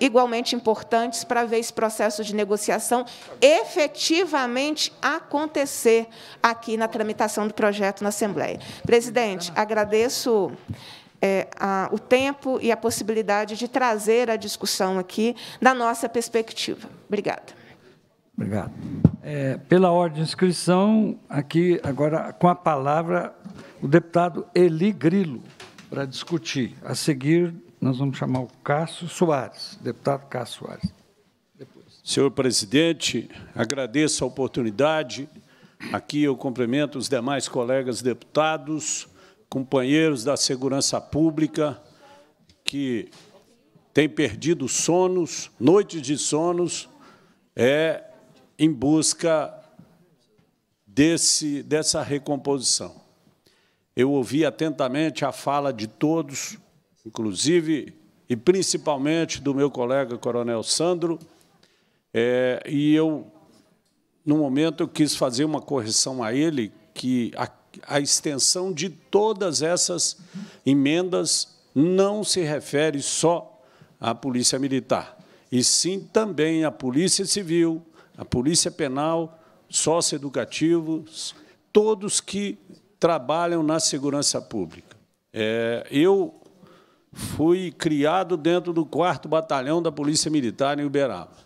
igualmente importantes para ver esse processo de negociação efetivamente acontecer aqui na tramitação do projeto na Assembleia. Presidente, agradeço é, a, o tempo e a possibilidade de trazer a discussão aqui da nossa perspectiva. Obrigada. Obrigado. É, pela ordem de inscrição, aqui agora com a palavra o deputado Eli Grilo para discutir. A seguir, nós vamos chamar o Cássio Soares, deputado Cássio Soares. Senhor presidente, agradeço a oportunidade. Aqui eu cumprimento os demais colegas deputados, companheiros da segurança pública, que têm perdido sonos, noites de sonos, é em busca desse, dessa recomposição. Eu ouvi atentamente a fala de todos, inclusive e principalmente do meu colega Coronel Sandro, é, e eu, no momento, eu quis fazer uma correção a ele que a, a extensão de todas essas emendas não se refere só à Polícia Militar, e sim também à Polícia Civil, à Polícia Penal, educativos, todos que trabalham na segurança pública. É, eu fui criado dentro do 4 Batalhão da Polícia Militar em Uberaba.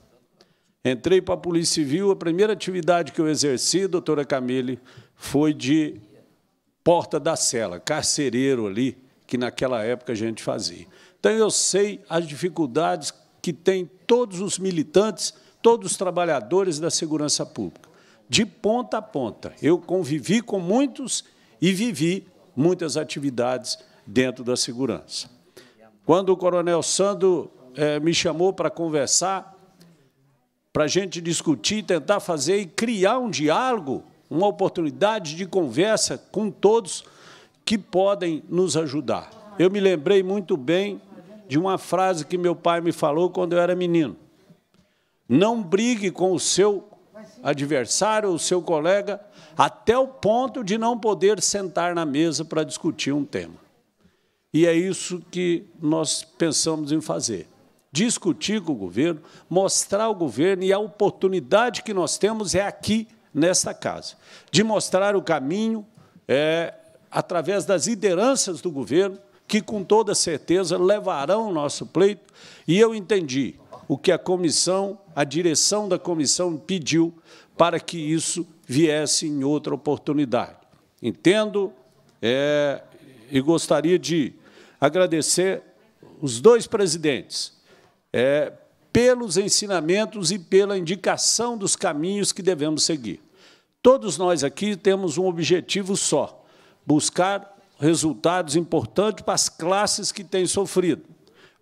Entrei para a Polícia Civil, a primeira atividade que eu exerci, doutora Camille, foi de porta da cela, carcereiro ali, que naquela época a gente fazia. Então, eu sei as dificuldades que têm todos os militantes, todos os trabalhadores da segurança pública, de ponta a ponta. Eu convivi com muitos e vivi muitas atividades dentro da segurança. Quando o coronel Sando eh, me chamou para conversar, para a gente discutir, tentar fazer e criar um diálogo, uma oportunidade de conversa com todos que podem nos ajudar. Eu me lembrei muito bem de uma frase que meu pai me falou quando eu era menino. Não brigue com o seu adversário ou seu colega até o ponto de não poder sentar na mesa para discutir um tema. E é isso que nós pensamos em fazer discutir com o governo, mostrar ao governo, e a oportunidade que nós temos é aqui, nesta casa, de mostrar o caminho é, através das lideranças do governo, que com toda certeza levarão o nosso pleito. E eu entendi o que a comissão, a direção da comissão pediu para que isso viesse em outra oportunidade. Entendo é, e gostaria de agradecer os dois presidentes, é, pelos ensinamentos e pela indicação dos caminhos que devemos seguir. Todos nós aqui temos um objetivo só: buscar resultados importantes para as classes que têm sofrido.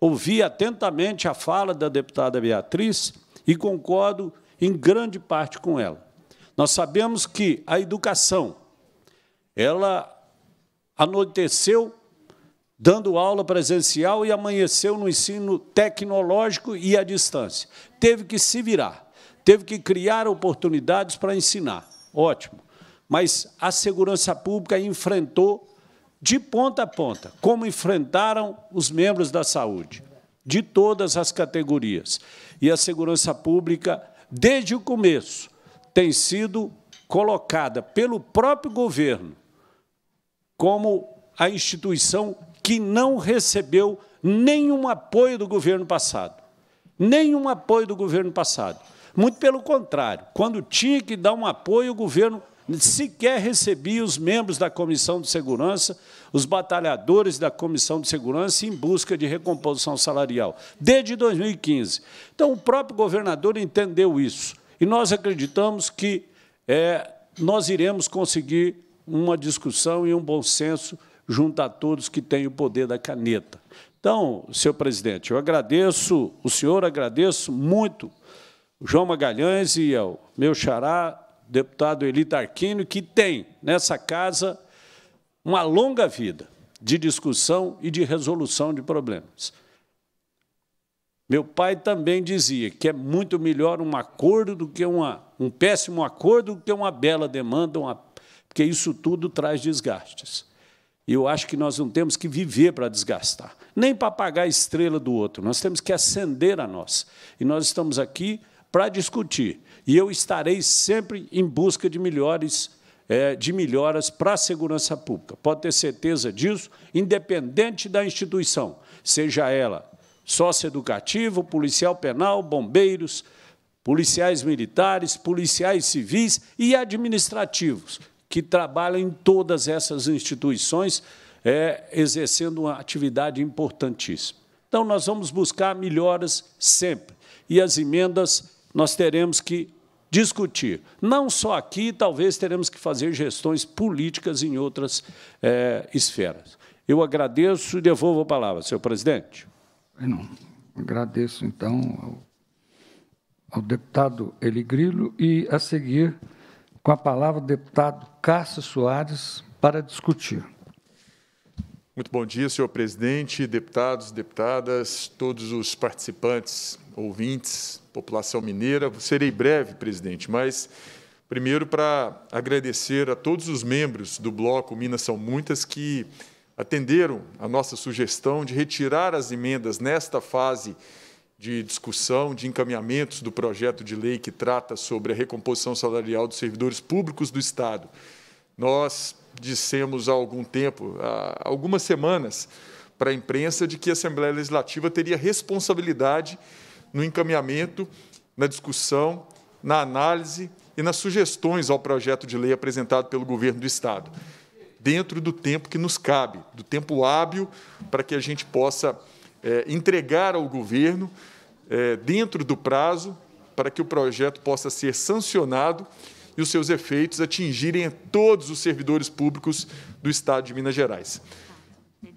Ouvi atentamente a fala da deputada Beatriz e concordo em grande parte com ela. Nós sabemos que a educação ela anoiteceu dando aula presencial e amanheceu no ensino tecnológico e à distância. Teve que se virar, teve que criar oportunidades para ensinar. Ótimo. Mas a segurança pública enfrentou de ponta a ponta, como enfrentaram os membros da saúde, de todas as categorias. E a segurança pública, desde o começo, tem sido colocada pelo próprio governo como a instituição que não recebeu nenhum apoio do governo passado. Nenhum apoio do governo passado. Muito pelo contrário, quando tinha que dar um apoio, o governo sequer recebia os membros da Comissão de Segurança, os batalhadores da Comissão de Segurança em busca de recomposição salarial, desde 2015. Então, o próprio governador entendeu isso. E nós acreditamos que é, nós iremos conseguir uma discussão e um bom senso junto a todos que têm o poder da caneta. Então, senhor presidente, eu agradeço, o senhor agradeço muito o João Magalhães e ao meu xará, deputado Eli Tarquino que tem nessa casa uma longa vida de discussão e de resolução de problemas. Meu pai também dizia que é muito melhor um acordo do que uma, um péssimo acordo do que uma bela demanda, uma, porque isso tudo traz desgastes eu acho que nós não temos que viver para desgastar, nem para apagar a estrela do outro. Nós temos que acender a nossa. E nós estamos aqui para discutir. E eu estarei sempre em busca de melhores é, de melhoras para a segurança pública. Pode ter certeza disso, independente da instituição, seja ela educativa, policial penal, bombeiros, policiais militares, policiais civis e administrativos que trabalham em todas essas instituições, é, exercendo uma atividade importantíssima. Então, nós vamos buscar melhoras sempre. E as emendas nós teremos que discutir. Não só aqui, talvez teremos que fazer gestões políticas em outras é, esferas. Eu agradeço e devolvo a palavra, senhor presidente. Não. Agradeço, então, ao, ao deputado Eli Grilo e, a seguir, com a palavra o deputado Cássio Soares para discutir. Muito bom dia, senhor presidente, deputados, deputadas, todos os participantes, ouvintes, população mineira. Serei breve, presidente, mas primeiro para agradecer a todos os membros do bloco Minas São Muitas que atenderam a nossa sugestão de retirar as emendas nesta fase de discussão de encaminhamentos do projeto de lei que trata sobre a recomposição salarial dos servidores públicos do Estado. Nós dissemos há algum tempo, há algumas semanas, para a imprensa de que a Assembleia Legislativa teria responsabilidade no encaminhamento, na discussão, na análise e nas sugestões ao projeto de lei apresentado pelo governo do Estado, dentro do tempo que nos cabe, do tempo hábil para que a gente possa é, entregar ao governo, é, dentro do prazo, para que o projeto possa ser sancionado e os seus efeitos atingirem todos os servidores públicos do Estado de Minas Gerais.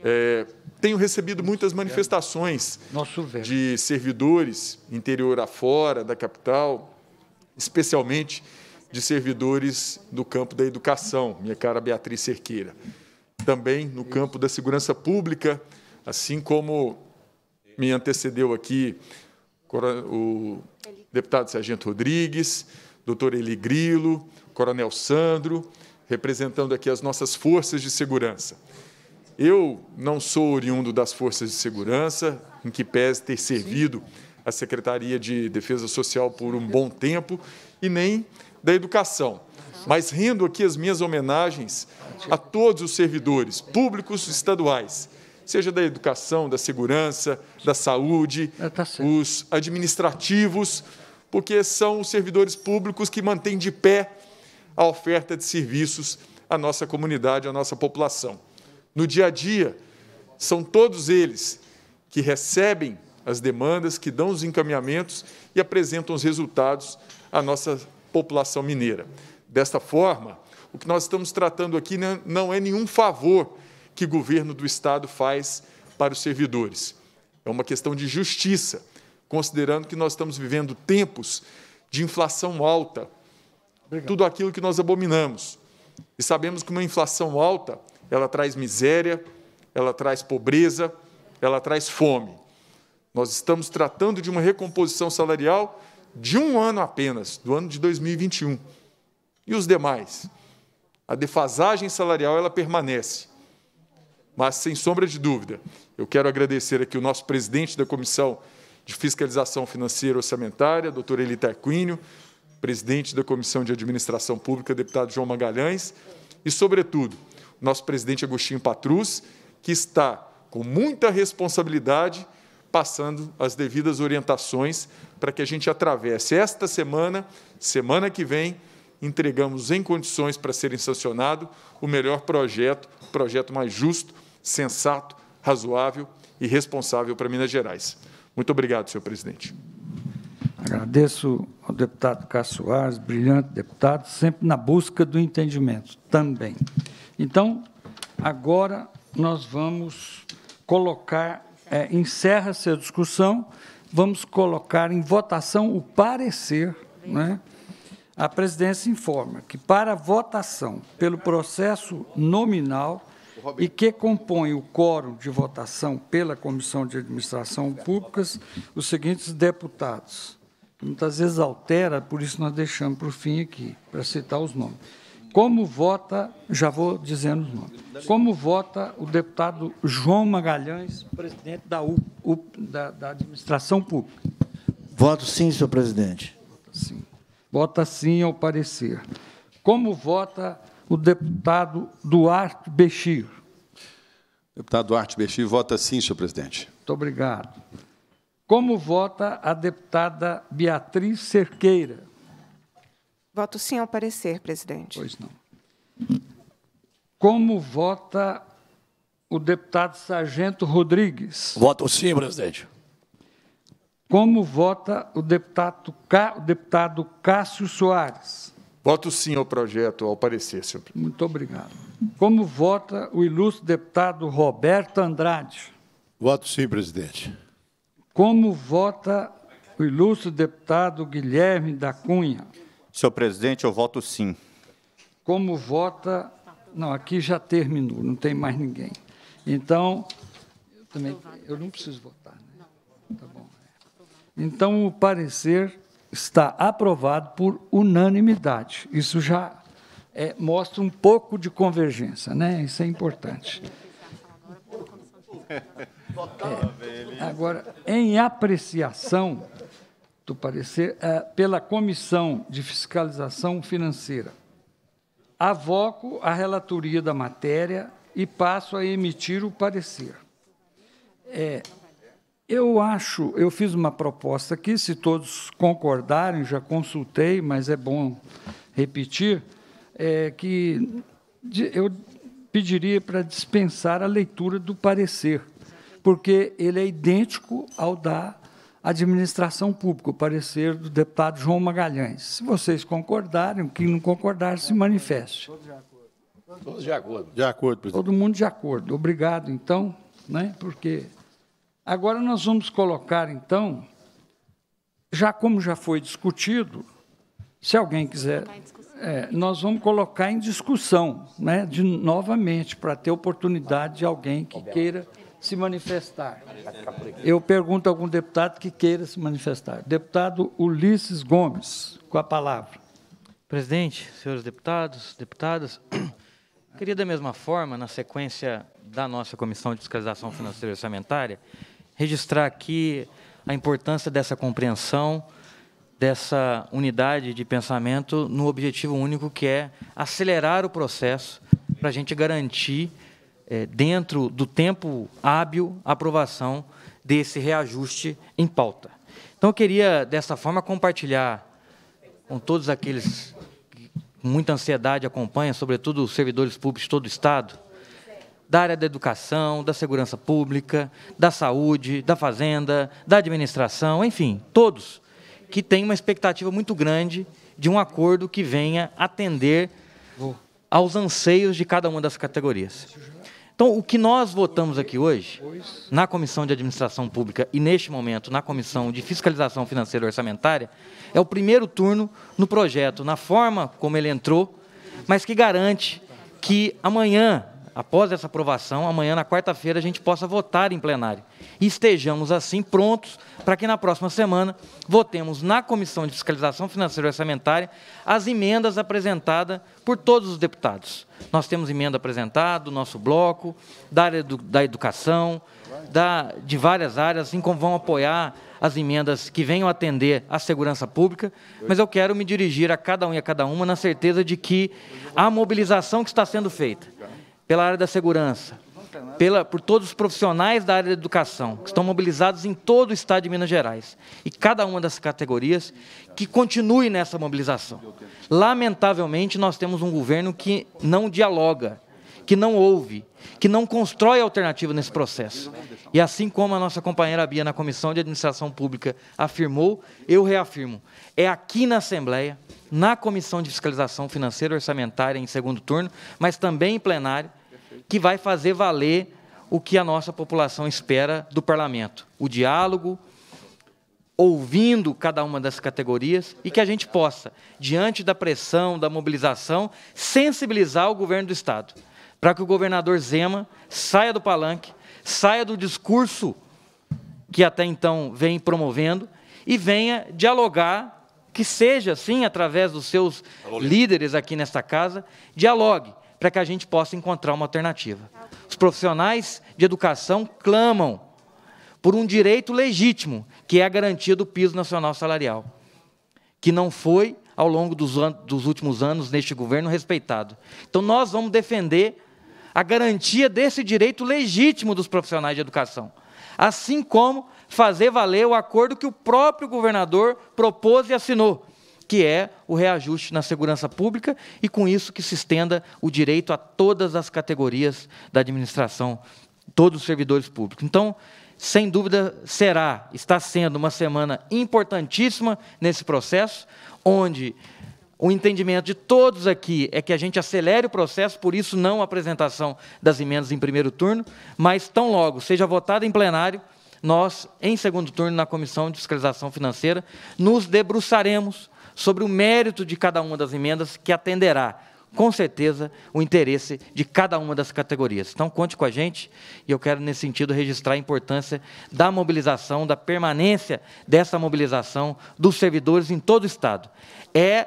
É, tenho recebido muitas manifestações de servidores interior afora da capital, especialmente de servidores do campo da educação, minha cara Beatriz Cerqueira. Também no campo da segurança pública, assim como me antecedeu aqui o deputado Sargento Rodrigues, doutor Eli Grilo, coronel Sandro, representando aqui as nossas forças de segurança. Eu não sou oriundo das forças de segurança, em que pese ter servido a Secretaria de Defesa Social por um bom tempo, e nem da educação. Mas rendo aqui as minhas homenagens a todos os servidores públicos estaduais, seja da educação, da segurança, da saúde, é, tá os administrativos, porque são os servidores públicos que mantêm de pé a oferta de serviços à nossa comunidade, à nossa população. No dia a dia, são todos eles que recebem as demandas, que dão os encaminhamentos e apresentam os resultados à nossa população mineira. Desta forma, o que nós estamos tratando aqui né, não é nenhum favor que o governo do Estado faz para os servidores. É uma questão de justiça, considerando que nós estamos vivendo tempos de inflação alta, Obrigado. tudo aquilo que nós abominamos. E sabemos que uma inflação alta, ela traz miséria, ela traz pobreza, ela traz fome. Nós estamos tratando de uma recomposição salarial de um ano apenas, do ano de 2021. E os demais? A defasagem salarial ela permanece. Mas, sem sombra de dúvida, eu quero agradecer aqui o nosso presidente da Comissão de Fiscalização Financeira e Orçamentária, doutor Eli Tarquínio, presidente da Comissão de Administração Pública, deputado João Magalhães, e, sobretudo, o nosso presidente Agostinho Patrus, que está com muita responsabilidade passando as devidas orientações para que a gente atravesse esta semana, semana que vem, entregamos em condições para serem sancionado o melhor projeto projeto mais justo, sensato, razoável e responsável para Minas Gerais. Muito obrigado, senhor presidente. Agradeço ao deputado Cássio Soares, brilhante deputado, sempre na busca do entendimento também. Então, agora nós vamos colocar, é, encerra-se a discussão, vamos colocar em votação o parecer né, a presidência informa que, para votação pelo processo nominal e que compõe o quórum de votação pela Comissão de Administração Públicas, os seguintes deputados. Muitas vezes altera, por isso nós deixamos para o fim aqui, para citar os nomes. Como vota, já vou dizendo os nomes, como vota o deputado João Magalhães, presidente da, U, U, da, da Administração Pública? Voto sim, senhor presidente. Voto sim. Vota sim ao parecer. Como vota o deputado Duarte Bexir? Deputado Duarte Bexir vota sim, senhor presidente. Muito obrigado. Como vota a deputada Beatriz Cerqueira? Voto sim ao parecer, presidente. Pois não. Como vota o deputado Sargento Rodrigues? Voto sim, presidente. Como vota o deputado, o deputado Cássio Soares? Voto sim ao projeto, ao parecer, senhor presidente. Muito obrigado. Como vota o ilustre deputado Roberto Andrade? Voto sim, presidente. Como vota o ilustre deputado Guilherme da Cunha? Senhor presidente, eu voto sim. Como vota. Não, aqui já terminou, não tem mais ninguém. Então, eu, também, eu não preciso votar. Então, o parecer está aprovado por unanimidade. Isso já é, mostra um pouco de convergência, né? Isso é importante. É, agora, em apreciação do parecer, é, pela Comissão de Fiscalização Financeira, avoco a relatoria da matéria e passo a emitir o parecer. É, eu acho, eu fiz uma proposta aqui, se todos concordarem, já consultei, mas é bom repetir, é que eu pediria para dispensar a leitura do parecer, porque ele é idêntico ao da administração pública, o parecer do deputado João Magalhães. Se vocês concordarem, quem não concordar, se manifeste. Todos de acordo. Todos de acordo. De acordo presidente. Todo mundo de acordo. Obrigado, então, né, porque Agora nós vamos colocar, então, já como já foi discutido, se alguém quiser, é, nós vamos colocar em discussão, né, de, novamente, para ter oportunidade de alguém que queira se manifestar. Eu pergunto a algum deputado que queira se manifestar. Deputado Ulisses Gomes, com a palavra. Presidente, senhores deputados, deputadas, queria da mesma forma, na sequência da nossa Comissão de Fiscalização Financeira e Orçamentária, registrar aqui a importância dessa compreensão, dessa unidade de pensamento no objetivo único que é acelerar o processo para a gente garantir, é, dentro do tempo hábil, a aprovação desse reajuste em pauta. Então, eu queria, dessa forma, compartilhar com todos aqueles que com muita ansiedade acompanham, sobretudo os servidores públicos de todo o Estado, da área da educação, da segurança pública, da saúde, da fazenda, da administração, enfim, todos que têm uma expectativa muito grande de um acordo que venha atender aos anseios de cada uma das categorias. Então, o que nós votamos aqui hoje, na Comissão de Administração Pública e, neste momento, na Comissão de Fiscalização Financeira e Orçamentária, é o primeiro turno no projeto, na forma como ele entrou, mas que garante que amanhã após essa aprovação, amanhã na quarta-feira a gente possa votar em plenário. E estejamos assim prontos para que na próxima semana votemos na Comissão de Fiscalização Financeira e Orçamentária as emendas apresentadas por todos os deputados. Nós temos emenda apresentada do nosso bloco, da área do, da educação, da, de várias áreas, assim como vão apoiar as emendas que venham atender à segurança pública, mas eu quero me dirigir a cada um e a cada uma na certeza de que a mobilização que está sendo feita, pela área da segurança, pela, por todos os profissionais da área da educação, que estão mobilizados em todo o estado de Minas Gerais, e cada uma das categorias que continue nessa mobilização. Lamentavelmente, nós temos um governo que não dialoga, que não ouve, que não constrói alternativa nesse processo. E assim como a nossa companheira Bia na Comissão de Administração Pública afirmou, eu reafirmo, é aqui na Assembleia, na Comissão de Fiscalização Financeira e Orçamentária em segundo turno, mas também em plenário, que vai fazer valer o que a nossa população espera do parlamento: o diálogo, ouvindo cada uma das categorias e que a gente possa, diante da pressão, da mobilização, sensibilizar o governo do Estado, para que o governador Zema saia do palanque, saia do discurso que até então vem promovendo e venha dialogar, que seja assim, através dos seus líderes aqui nesta casa, dialogue para que a gente possa encontrar uma alternativa. Os profissionais de educação clamam por um direito legítimo, que é a garantia do piso nacional salarial, que não foi, ao longo dos, an dos últimos anos, neste governo, respeitado. Então, nós vamos defender a garantia desse direito legítimo dos profissionais de educação, assim como fazer valer o acordo que o próprio governador propôs e assinou que é o reajuste na segurança pública e, com isso, que se estenda o direito a todas as categorias da administração, todos os servidores públicos. Então, sem dúvida, será, está sendo uma semana importantíssima nesse processo, onde o entendimento de todos aqui é que a gente acelere o processo, por isso não a apresentação das emendas em primeiro turno, mas tão logo seja votada em plenário, nós, em segundo turno, na Comissão de Fiscalização Financeira, nos debruçaremos sobre o mérito de cada uma das emendas que atenderá, com certeza, o interesse de cada uma das categorias. Então, conte com a gente e eu quero, nesse sentido, registrar a importância da mobilização, da permanência dessa mobilização dos servidores em todo o Estado. É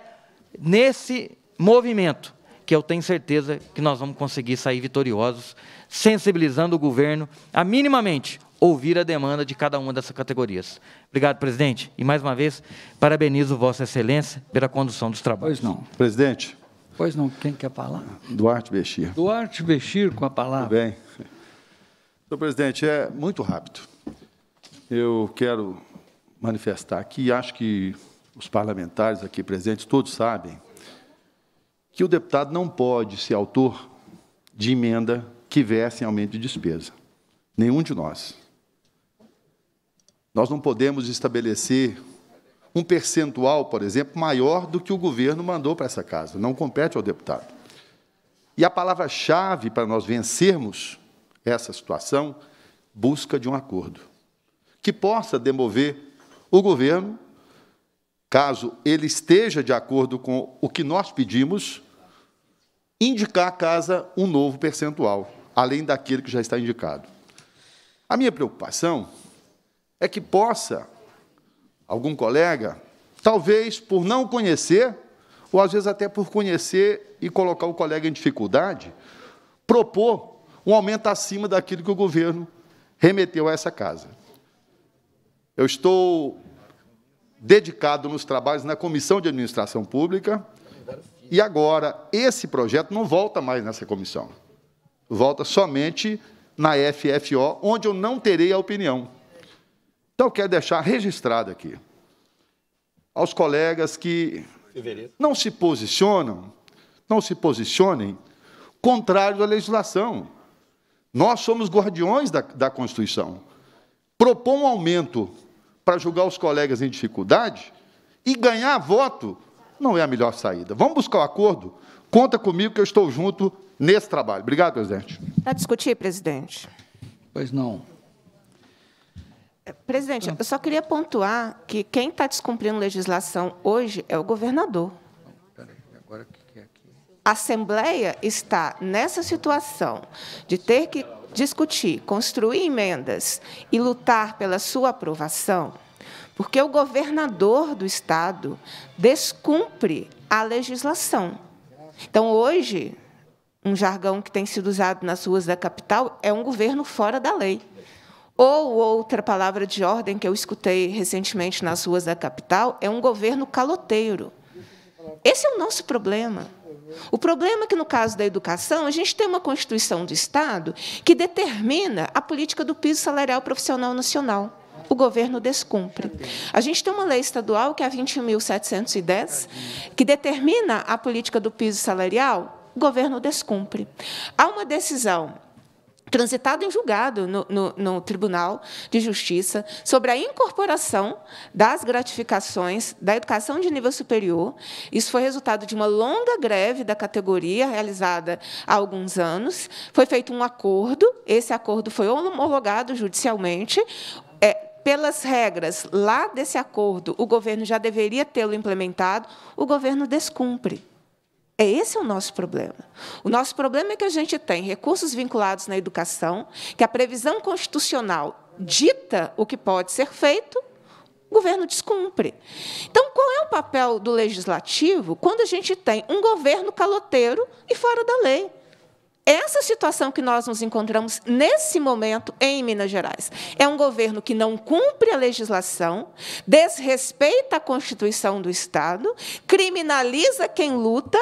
nesse movimento que eu tenho certeza que nós vamos conseguir sair vitoriosos, sensibilizando o governo a minimamente ouvir a demanda de cada uma dessas categorias. Obrigado, presidente. E, mais uma vez, parabenizo Vossa Excelência pela condução dos trabalhos. Pois não. Presidente. Pois não, quem quer falar? Duarte Bexir. Duarte Bexir com a palavra. Tudo bem. Senhor presidente, é muito rápido. Eu quero manifestar aqui, acho que os parlamentares aqui presentes todos sabem, que o deputado não pode ser autor de emenda que viesse em aumento de despesa. Nenhum de nós. Nós não podemos estabelecer um percentual, por exemplo, maior do que o governo mandou para essa casa. Não compete ao deputado. E a palavra-chave para nós vencermos essa situação, busca de um acordo que possa demover o governo, caso ele esteja de acordo com o que nós pedimos, indicar à casa um novo percentual, além daquele que já está indicado. A minha preocupação é que possa algum colega, talvez por não conhecer, ou às vezes até por conhecer e colocar o colega em dificuldade, propor um aumento acima daquilo que o governo remeteu a essa casa. Eu estou dedicado nos trabalhos na Comissão de Administração Pública e agora esse projeto não volta mais nessa comissão. Volta somente na FFO, onde eu não terei a opinião. Então, quero deixar registrado aqui aos colegas que não se posicionam, não se posicionem contrário à legislação. Nós somos guardiões da, da Constituição. Propor um aumento para julgar os colegas em dificuldade e ganhar voto não é a melhor saída. Vamos buscar o um acordo? Conta comigo que eu estou junto nesse trabalho. Obrigado, presidente. Para discutir, presidente. Pois não. Presidente, eu só queria pontuar que quem está descumprindo legislação hoje é o governador. A Assembleia está nessa situação de ter que discutir, construir emendas e lutar pela sua aprovação, porque o governador do Estado descumpre a legislação. Então, hoje, um jargão que tem sido usado nas ruas da capital é um governo fora da lei. Ou outra palavra de ordem que eu escutei recentemente nas ruas da capital é um governo caloteiro. Esse é o nosso problema. O problema é que, no caso da educação, a gente tem uma Constituição do Estado que determina a política do piso salarial profissional nacional. O governo descumpre. A gente tem uma lei estadual, que é a 21.710, que determina a política do piso salarial, o governo descumpre. Há uma decisão transitado em julgado no, no, no, Tribunal de Justiça sobre a incorporação das gratificações da educação de nível superior. Isso foi resultado de uma longa greve da categoria realizada há alguns anos. Foi feito um acordo, esse acordo foi homologado judicialmente. É, pelas regras lá desse acordo, o governo já deveria tê-lo implementado, o governo descumpre. É esse o nosso problema. O nosso problema é que a gente tem recursos vinculados na educação, que a previsão constitucional dita o que pode ser feito, o governo descumpre. Então, qual é o papel do legislativo quando a gente tem um governo caloteiro e fora da lei? Essa situação que nós nos encontramos nesse momento em Minas Gerais é um governo que não cumpre a legislação, desrespeita a Constituição do Estado, criminaliza quem luta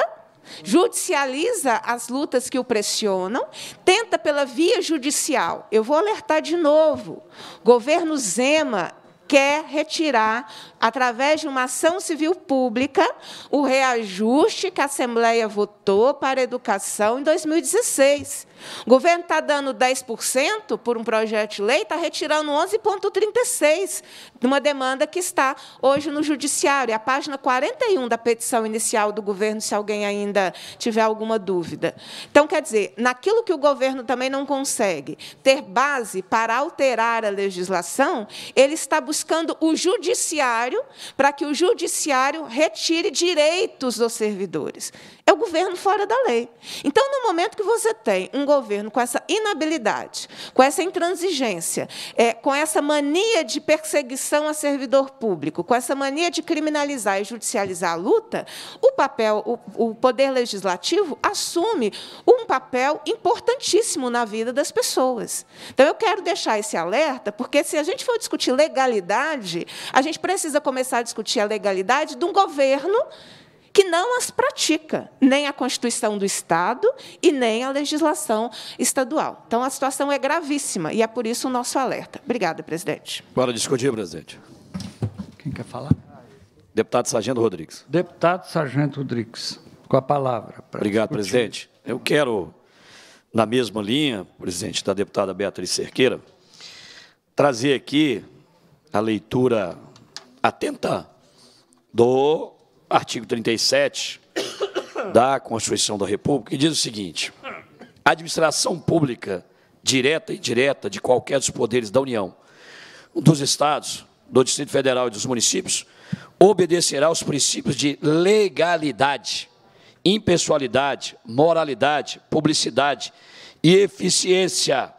judicializa as lutas que o pressionam, tenta pela via judicial. Eu vou alertar de novo. Governo Zema quer retirar através de uma ação civil pública, o reajuste que a Assembleia votou para a educação em 2016. O governo está dando 10% por um projeto de lei, está retirando 11,36% de uma demanda que está hoje no Judiciário. É a página 41 da petição inicial do governo, se alguém ainda tiver alguma dúvida. Então, quer dizer, naquilo que o governo também não consegue ter base para alterar a legislação, ele está buscando o Judiciário judiciário para que o judiciário retire direitos dos servidores. É o governo fora da lei. Então, no momento que você tem um governo com essa inabilidade, com essa intransigência, é, com essa mania de perseguição a servidor público, com essa mania de criminalizar e judicializar a luta, o papel, o, o poder legislativo assume um papel importantíssimo na vida das pessoas. Então, eu quero deixar esse alerta, porque se a gente for discutir legalidade, a gente precisa começar a discutir a legalidade de um governo que não as pratica, nem a Constituição do Estado e nem a legislação estadual. Então, a situação é gravíssima e é por isso o nosso alerta. Obrigada, presidente. Bora discutir, presidente. Quem quer falar? Deputado Sargento Rodrigues. Deputado Sargento Rodrigues, com a palavra. Obrigado, discutir. presidente. Eu quero, na mesma linha, presidente, da deputada Beatriz Cerqueira, trazer aqui a leitura atenta do artigo 37 da Constituição da República, que diz o seguinte: a administração pública direta e indireta de qualquer dos poderes da União, dos estados, do Distrito Federal e dos municípios, obedecerá aos princípios de legalidade, impessoalidade, moralidade, publicidade e eficiência.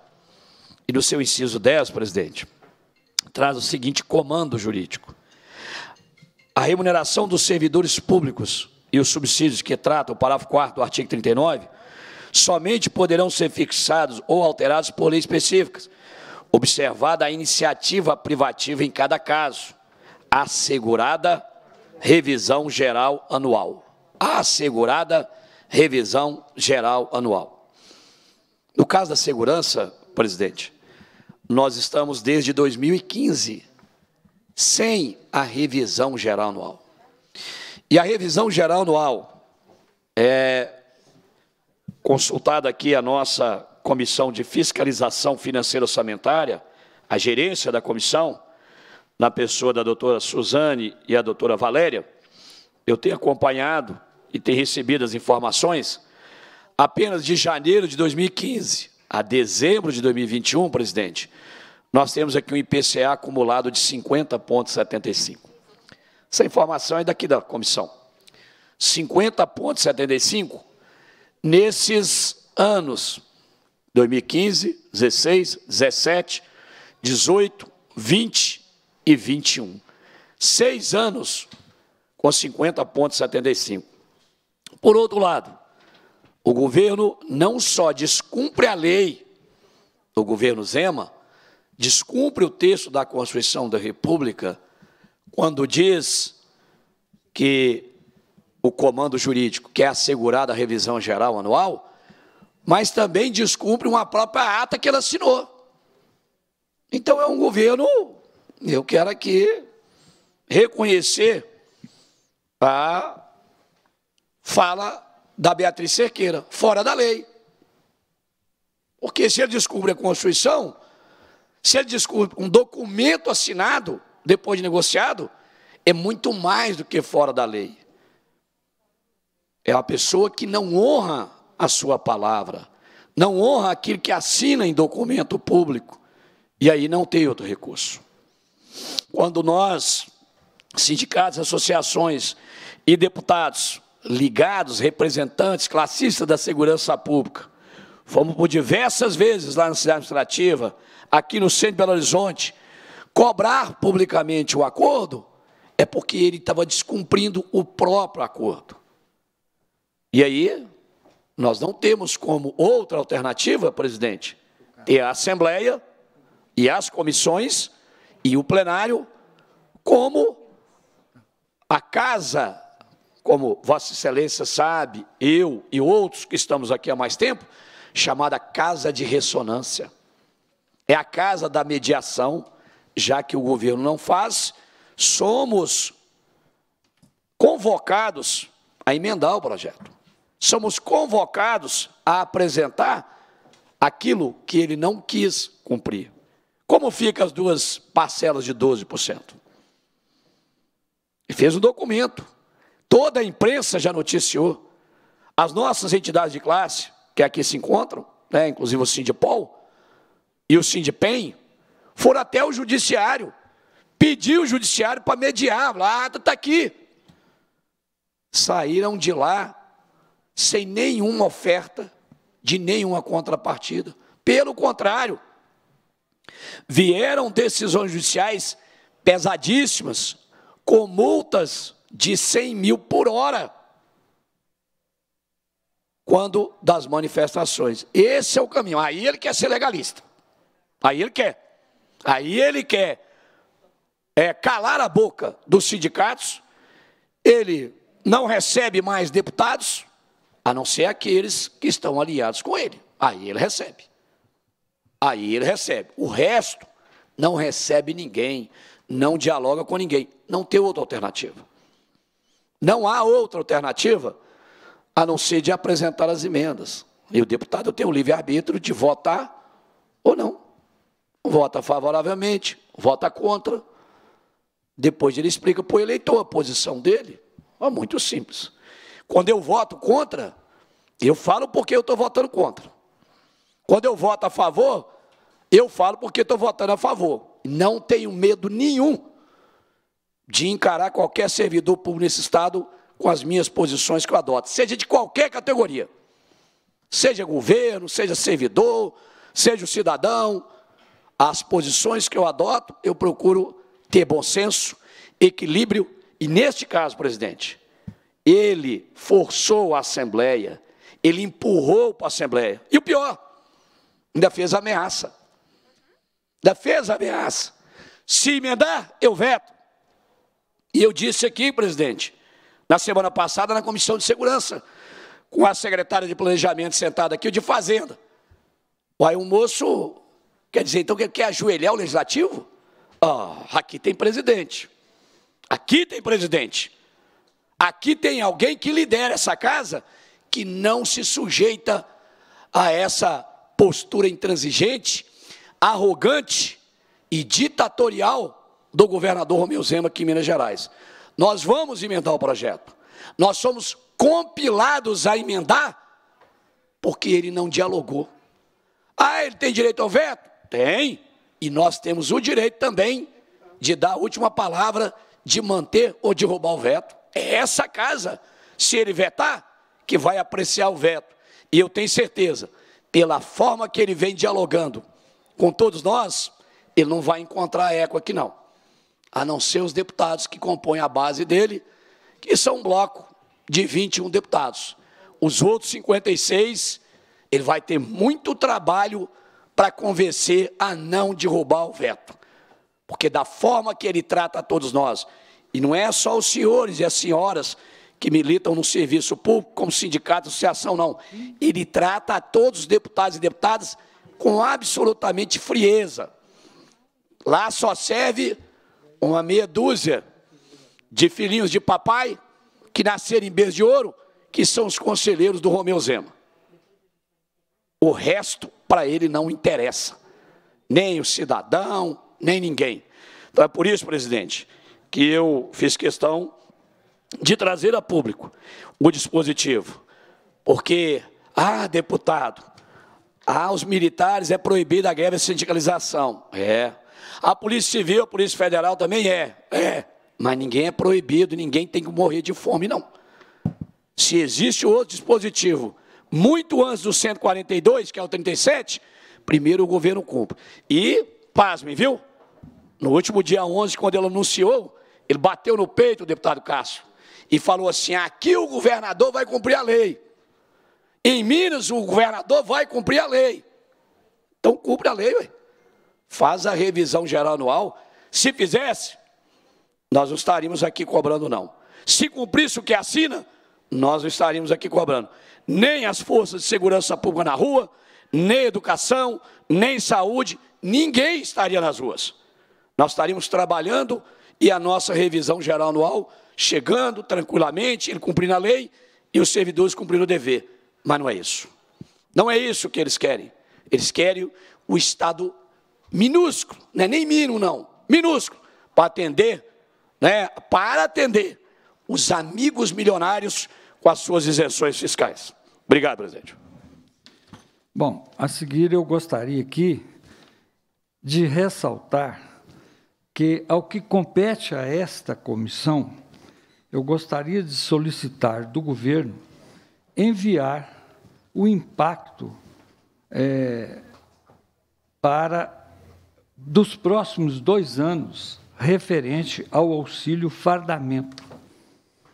E no seu inciso 10, presidente, traz o seguinte comando jurídico a remuneração dos servidores públicos e os subsídios que trata o parágrafo 4 do artigo 39 somente poderão ser fixados ou alterados por leis específicas, observada a iniciativa privativa em cada caso, assegurada revisão geral anual. Assegurada revisão geral anual. No caso da segurança, presidente, nós estamos desde 2015 sem a revisão geral anual. E a revisão geral anual é consultada aqui a nossa comissão de fiscalização financeira orçamentária, a gerência da comissão, na pessoa da doutora Suzane e a doutora Valéria, eu tenho acompanhado e tenho recebido as informações apenas de janeiro de 2015 a dezembro de 2021, presidente, nós temos aqui um IPCA acumulado de 50,75. Essa informação é daqui da comissão. 50,75 nesses anos 2015, 16, 17, 18, 20 e 21. Seis anos com 50,75. Por outro lado, o governo não só descumpre a lei do governo Zema, descumpre o texto da Constituição da República quando diz que o comando jurídico quer assegurar a revisão geral anual, mas também descumpre uma própria ata que ele assinou. Então é um governo, eu quero aqui reconhecer a fala da Beatriz Cerqueira, fora da lei. Porque se ele descobre a Constituição, se ele diz um documento assinado, depois de negociado, é muito mais do que fora da lei. É a pessoa que não honra a sua palavra, não honra aquilo que assina em documento público, e aí não tem outro recurso. Quando nós, sindicatos, associações e deputados ligados, representantes, classistas da segurança pública, fomos por diversas vezes lá na cidade administrativa aqui no centro de Belo Horizonte, cobrar publicamente o acordo, é porque ele estava descumprindo o próprio acordo. E aí, nós não temos como outra alternativa, presidente, ter é a Assembleia e as comissões e o plenário como a casa, como Vossa Excelência sabe, eu e outros que estamos aqui há mais tempo, chamada Casa de Ressonância é a casa da mediação, já que o governo não faz, somos convocados a emendar o projeto. Somos convocados a apresentar aquilo que ele não quis cumprir. Como fica as duas parcelas de 12%? Ele fez um documento. Toda a imprensa já noticiou. As nossas entidades de classe, que é aqui se encontram, né, inclusive o Sindipol, e o Sindipem foram até o judiciário, pediu o judiciário para mediar, lá ah, está aqui. Saíram de lá sem nenhuma oferta, de nenhuma contrapartida. Pelo contrário, vieram decisões judiciais pesadíssimas, com multas de 100 mil por hora, quando das manifestações. Esse é o caminho. Aí ele quer ser legalista. Aí ele quer. Aí ele quer é, calar a boca dos sindicatos, ele não recebe mais deputados, a não ser aqueles que estão aliados com ele. Aí ele recebe. Aí ele recebe. O resto não recebe ninguém, não dialoga com ninguém. Não tem outra alternativa. Não há outra alternativa a não ser de apresentar as emendas. E o deputado tem o livre-arbítrio de votar ou não vota favoravelmente, vota contra. Depois ele explica para o eleitor a posição dele. É muito simples. Quando eu voto contra, eu falo porque eu estou votando contra. Quando eu voto a favor, eu falo porque estou votando a favor. Não tenho medo nenhum de encarar qualquer servidor público nesse Estado com as minhas posições que eu adoto, seja de qualquer categoria. Seja governo, seja servidor, seja o cidadão, as posições que eu adoto, eu procuro ter bom senso, equilíbrio, e neste caso, presidente, ele forçou a Assembleia, ele empurrou para a Assembleia. E o pior, ainda fez ameaça. Ainda fez ameaça. Se emendar, eu veto. E eu disse aqui, presidente, na semana passada, na Comissão de Segurança, com a secretária de Planejamento sentada aqui, o de Fazenda. Aí um moço Quer dizer, então, quer é, é? ajoelhar o legislativo? Ah, aqui tem presidente. Aqui tem presidente. Aqui tem alguém que lidera essa casa que não se sujeita a essa postura intransigente, arrogante e ditatorial do governador Romeu Zema aqui em Minas Gerais. Nós vamos emendar o projeto. Nós somos compilados a emendar porque ele não dialogou. Ah, ele tem direito ao veto? Tem. E nós temos o direito também de dar a última palavra, de manter ou de roubar o veto. É essa casa, se ele vetar, que vai apreciar o veto. E eu tenho certeza, pela forma que ele vem dialogando com todos nós, ele não vai encontrar eco aqui, não. A não ser os deputados que compõem a base dele, que são um bloco de 21 deputados. Os outros 56, ele vai ter muito trabalho para convencer a não derrubar o veto. Porque da forma que ele trata a todos nós, e não é só os senhores e as senhoras que militam no serviço público, como sindicato, associação, não. Ele trata a todos os deputados e deputadas com absolutamente frieza. Lá só serve uma meia dúzia de filhinhos de papai que nasceram em berço de ouro, que são os conselheiros do Romeu Zema. O resto para ele não interessa. Nem o cidadão, nem ninguém. Então é por isso, presidente, que eu fiz questão de trazer a público o dispositivo. Porque, ah, deputado, aos militares é proibida a greve e sindicalização. É. A Polícia Civil, a Polícia Federal também é. É. Mas ninguém é proibido, ninguém tem que morrer de fome, não. Se existe outro dispositivo muito antes do 142, que é o 37, primeiro o governo cumpre. E, pasmem, viu? No último dia 11, quando ele anunciou, ele bateu no peito o deputado Cássio e falou assim: aqui o governador vai cumprir a lei. Em Minas, o governador vai cumprir a lei. Então, cumpre a lei, ué. faz a revisão geral anual. Se fizesse, nós não estaríamos aqui cobrando, não. Se cumprisse o que assina, nós não estaríamos aqui cobrando nem as forças de segurança pública na rua, nem educação, nem saúde, ninguém estaria nas ruas. Nós estaríamos trabalhando e a nossa revisão geral anual chegando tranquilamente, ele cumprindo a lei e os servidores cumprindo o dever. Mas não é isso. Não é isso que eles querem. Eles querem o Estado minúsculo, não é nem mínimo, não, minúsculo, para atender, né, para atender os amigos milionários com as suas isenções fiscais. Obrigado, presidente. Bom, a seguir eu gostaria aqui de ressaltar que, ao que compete a esta comissão, eu gostaria de solicitar do governo enviar o impacto é, para dos próximos dois anos referente ao auxílio fardamento,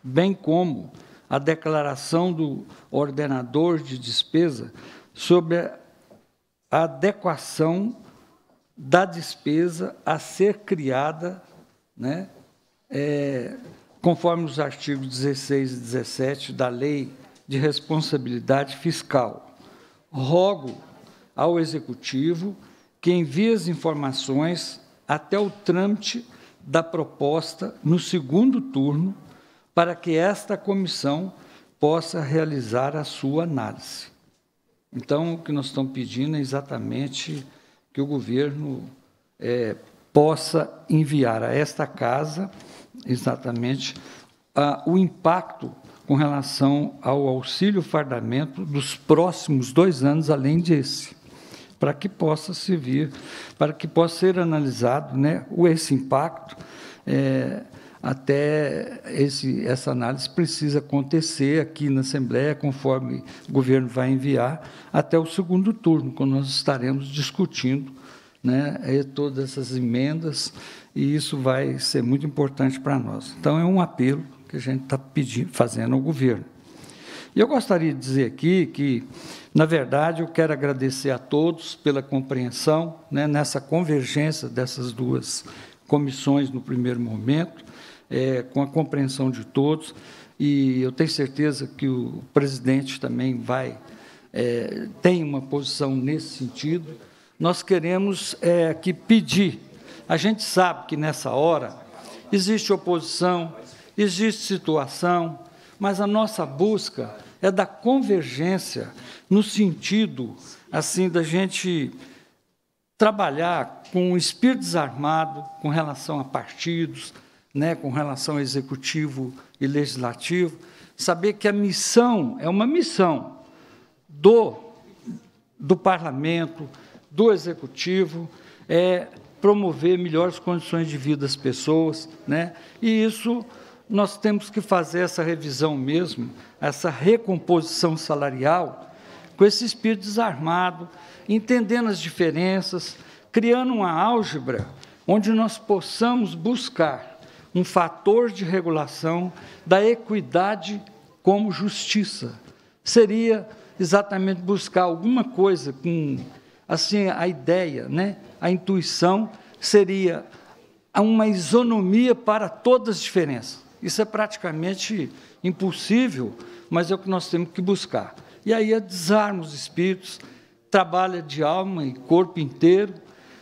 bem como a declaração do ordenador de despesa sobre a adequação da despesa a ser criada, né, é, conforme os artigos 16 e 17 da Lei de Responsabilidade Fiscal. Rogo ao Executivo que envie as informações até o trâmite da proposta no segundo turno para que esta comissão possa realizar a sua análise. Então, o que nós estamos pedindo é exatamente que o governo é, possa enviar a esta casa exatamente a, o impacto com relação ao auxílio fardamento dos próximos dois anos, além desse, para que possa servir, para que possa ser analisado né, esse impacto. É, até esse, essa análise precisa acontecer aqui na Assembleia, conforme o governo vai enviar, até o segundo turno, quando nós estaremos discutindo né, eh, todas essas emendas, e isso vai ser muito importante para nós. Então, é um apelo que a gente está fazendo ao governo. E eu gostaria de dizer aqui que, na verdade, eu quero agradecer a todos pela compreensão né, nessa convergência dessas duas comissões no primeiro momento, é, com a compreensão de todos. E eu tenho certeza que o presidente também vai é, tem uma posição nesse sentido. Nós queremos é, que pedir. A gente sabe que nessa hora existe oposição, existe situação, mas a nossa busca é da convergência no sentido assim da gente trabalhar com o espírito desarmado com relação a partidos, né, com relação ao executivo e legislativo, saber que a missão é uma missão do, do parlamento, do executivo, é promover melhores condições de vida das pessoas, né? E isso nós temos que fazer essa revisão mesmo, essa recomposição salarial, com esse espírito desarmado, entendendo as diferenças, criando uma álgebra onde nós possamos buscar um fator de regulação da equidade como justiça. Seria exatamente buscar alguma coisa com assim a ideia, né? A intuição seria uma isonomia para todas as diferenças. Isso é praticamente impossível, mas é o que nós temos que buscar. E aí é desarma os espíritos, trabalha de alma e corpo inteiro,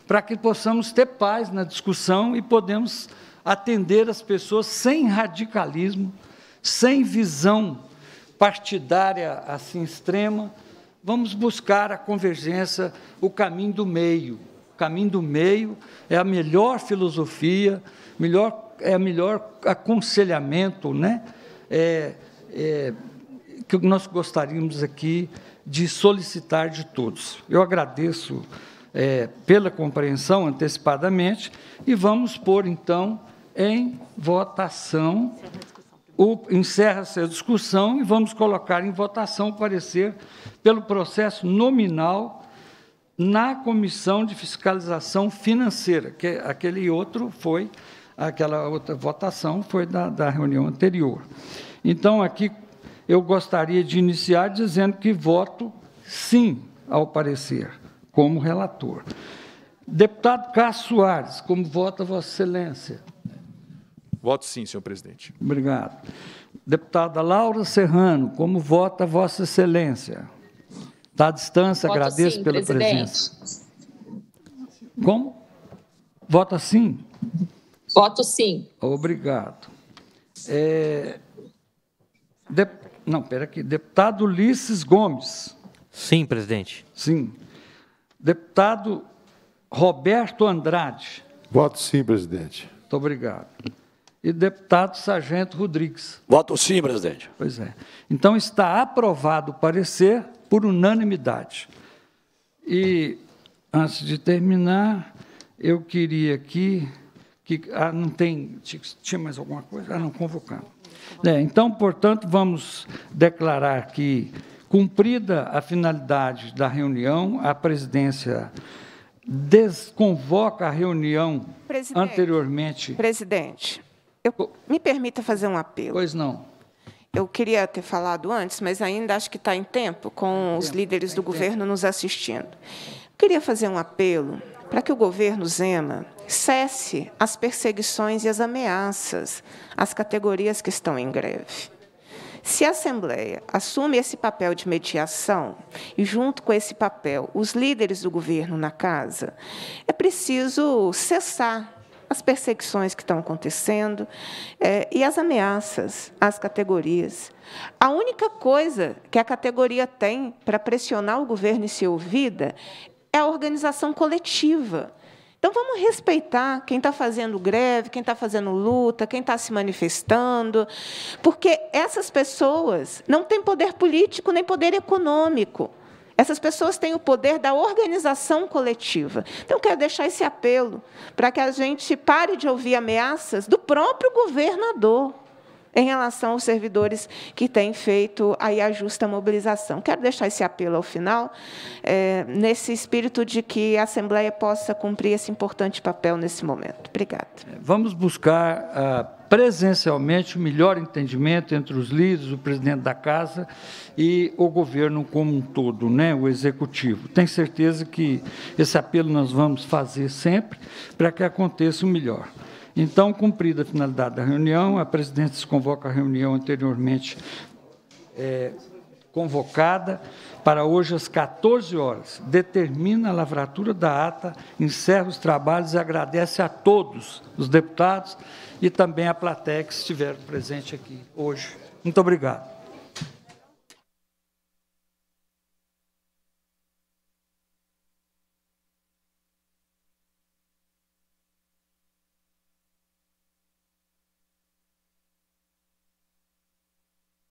para que possamos ter paz na discussão e podemos atender as pessoas sem radicalismo, sem visão partidária assim extrema. Vamos buscar a convergência, o caminho do meio. O caminho do meio é a melhor filosofia, melhor, é o melhor aconselhamento né? É, é, que nós gostaríamos aqui de solicitar de todos. Eu agradeço é, pela compreensão antecipadamente e vamos pôr, então, em votação. Encerra-se a discussão e vamos colocar em votação o parecer pelo processo nominal na Comissão de Fiscalização Financeira, que aquele outro foi, aquela outra votação foi da, da reunião anterior. Então, aqui eu gostaria de iniciar dizendo que voto sim ao parecer, como relator. Deputado Cássio Soares, como vota Vossa Excelência? Voto sim, senhor presidente. Obrigado. Deputada Laura Serrano, como vota Vossa Excelência? Está à distância, Voto agradeço sim, pela presidente. presença. Como? Vota sim? Voto sim. Obrigado. É... De... Não, espera aqui. Deputado Ulisses Gomes. Sim, presidente. Sim. Deputado Roberto Andrade. Voto sim, presidente. Muito obrigado e deputado Sargento Rodrigues. Voto sim, presidente. Pois é. Então está aprovado o parecer por unanimidade. E antes de terminar, eu queria aqui que ah, não tem tinha mais alguma coisa? Ah, não convocando. É, então, portanto, vamos declarar que cumprida a finalidade da reunião, a presidência desconvoca a reunião Presidente. anteriormente. Presidente. Eu, me permita fazer um apelo. Pois não. Eu queria ter falado antes, mas ainda acho que está em tempo, com tá os líderes tá do governo nos assistindo. Eu queria fazer um apelo para que o governo Zema cesse as perseguições e as ameaças às categorias que estão em greve. Se a Assembleia assume esse papel de mediação, e junto com esse papel, os líderes do governo na casa, é preciso cessar as perseguições que estão acontecendo é, e as ameaças às categorias. A única coisa que a categoria tem para pressionar o governo e ser ouvida é a organização coletiva. Então, vamos respeitar quem está fazendo greve, quem está fazendo luta, quem está se manifestando, porque essas pessoas não têm poder político nem poder econômico. Essas pessoas têm o poder da organização coletiva. Então, eu quero deixar esse apelo para que a gente pare de ouvir ameaças do próprio governador em relação aos servidores que têm feito aí a justa mobilização. Quero deixar esse apelo ao final, é, nesse espírito de que a Assembleia possa cumprir esse importante papel nesse momento. Obrigada. Vamos buscar a presencialmente o melhor entendimento entre os líderes, o presidente da casa e o governo como um todo, né, o executivo. Tenho certeza que esse apelo nós vamos fazer sempre para que aconteça o melhor. Então, cumprida a finalidade da reunião, a presidente se convoca a reunião anteriormente é, convocada para hoje às 14 horas. Determina a lavratura da ata, encerra os trabalhos e agradece a todos os deputados e também a plateia que presentes aqui hoje. Muito obrigado.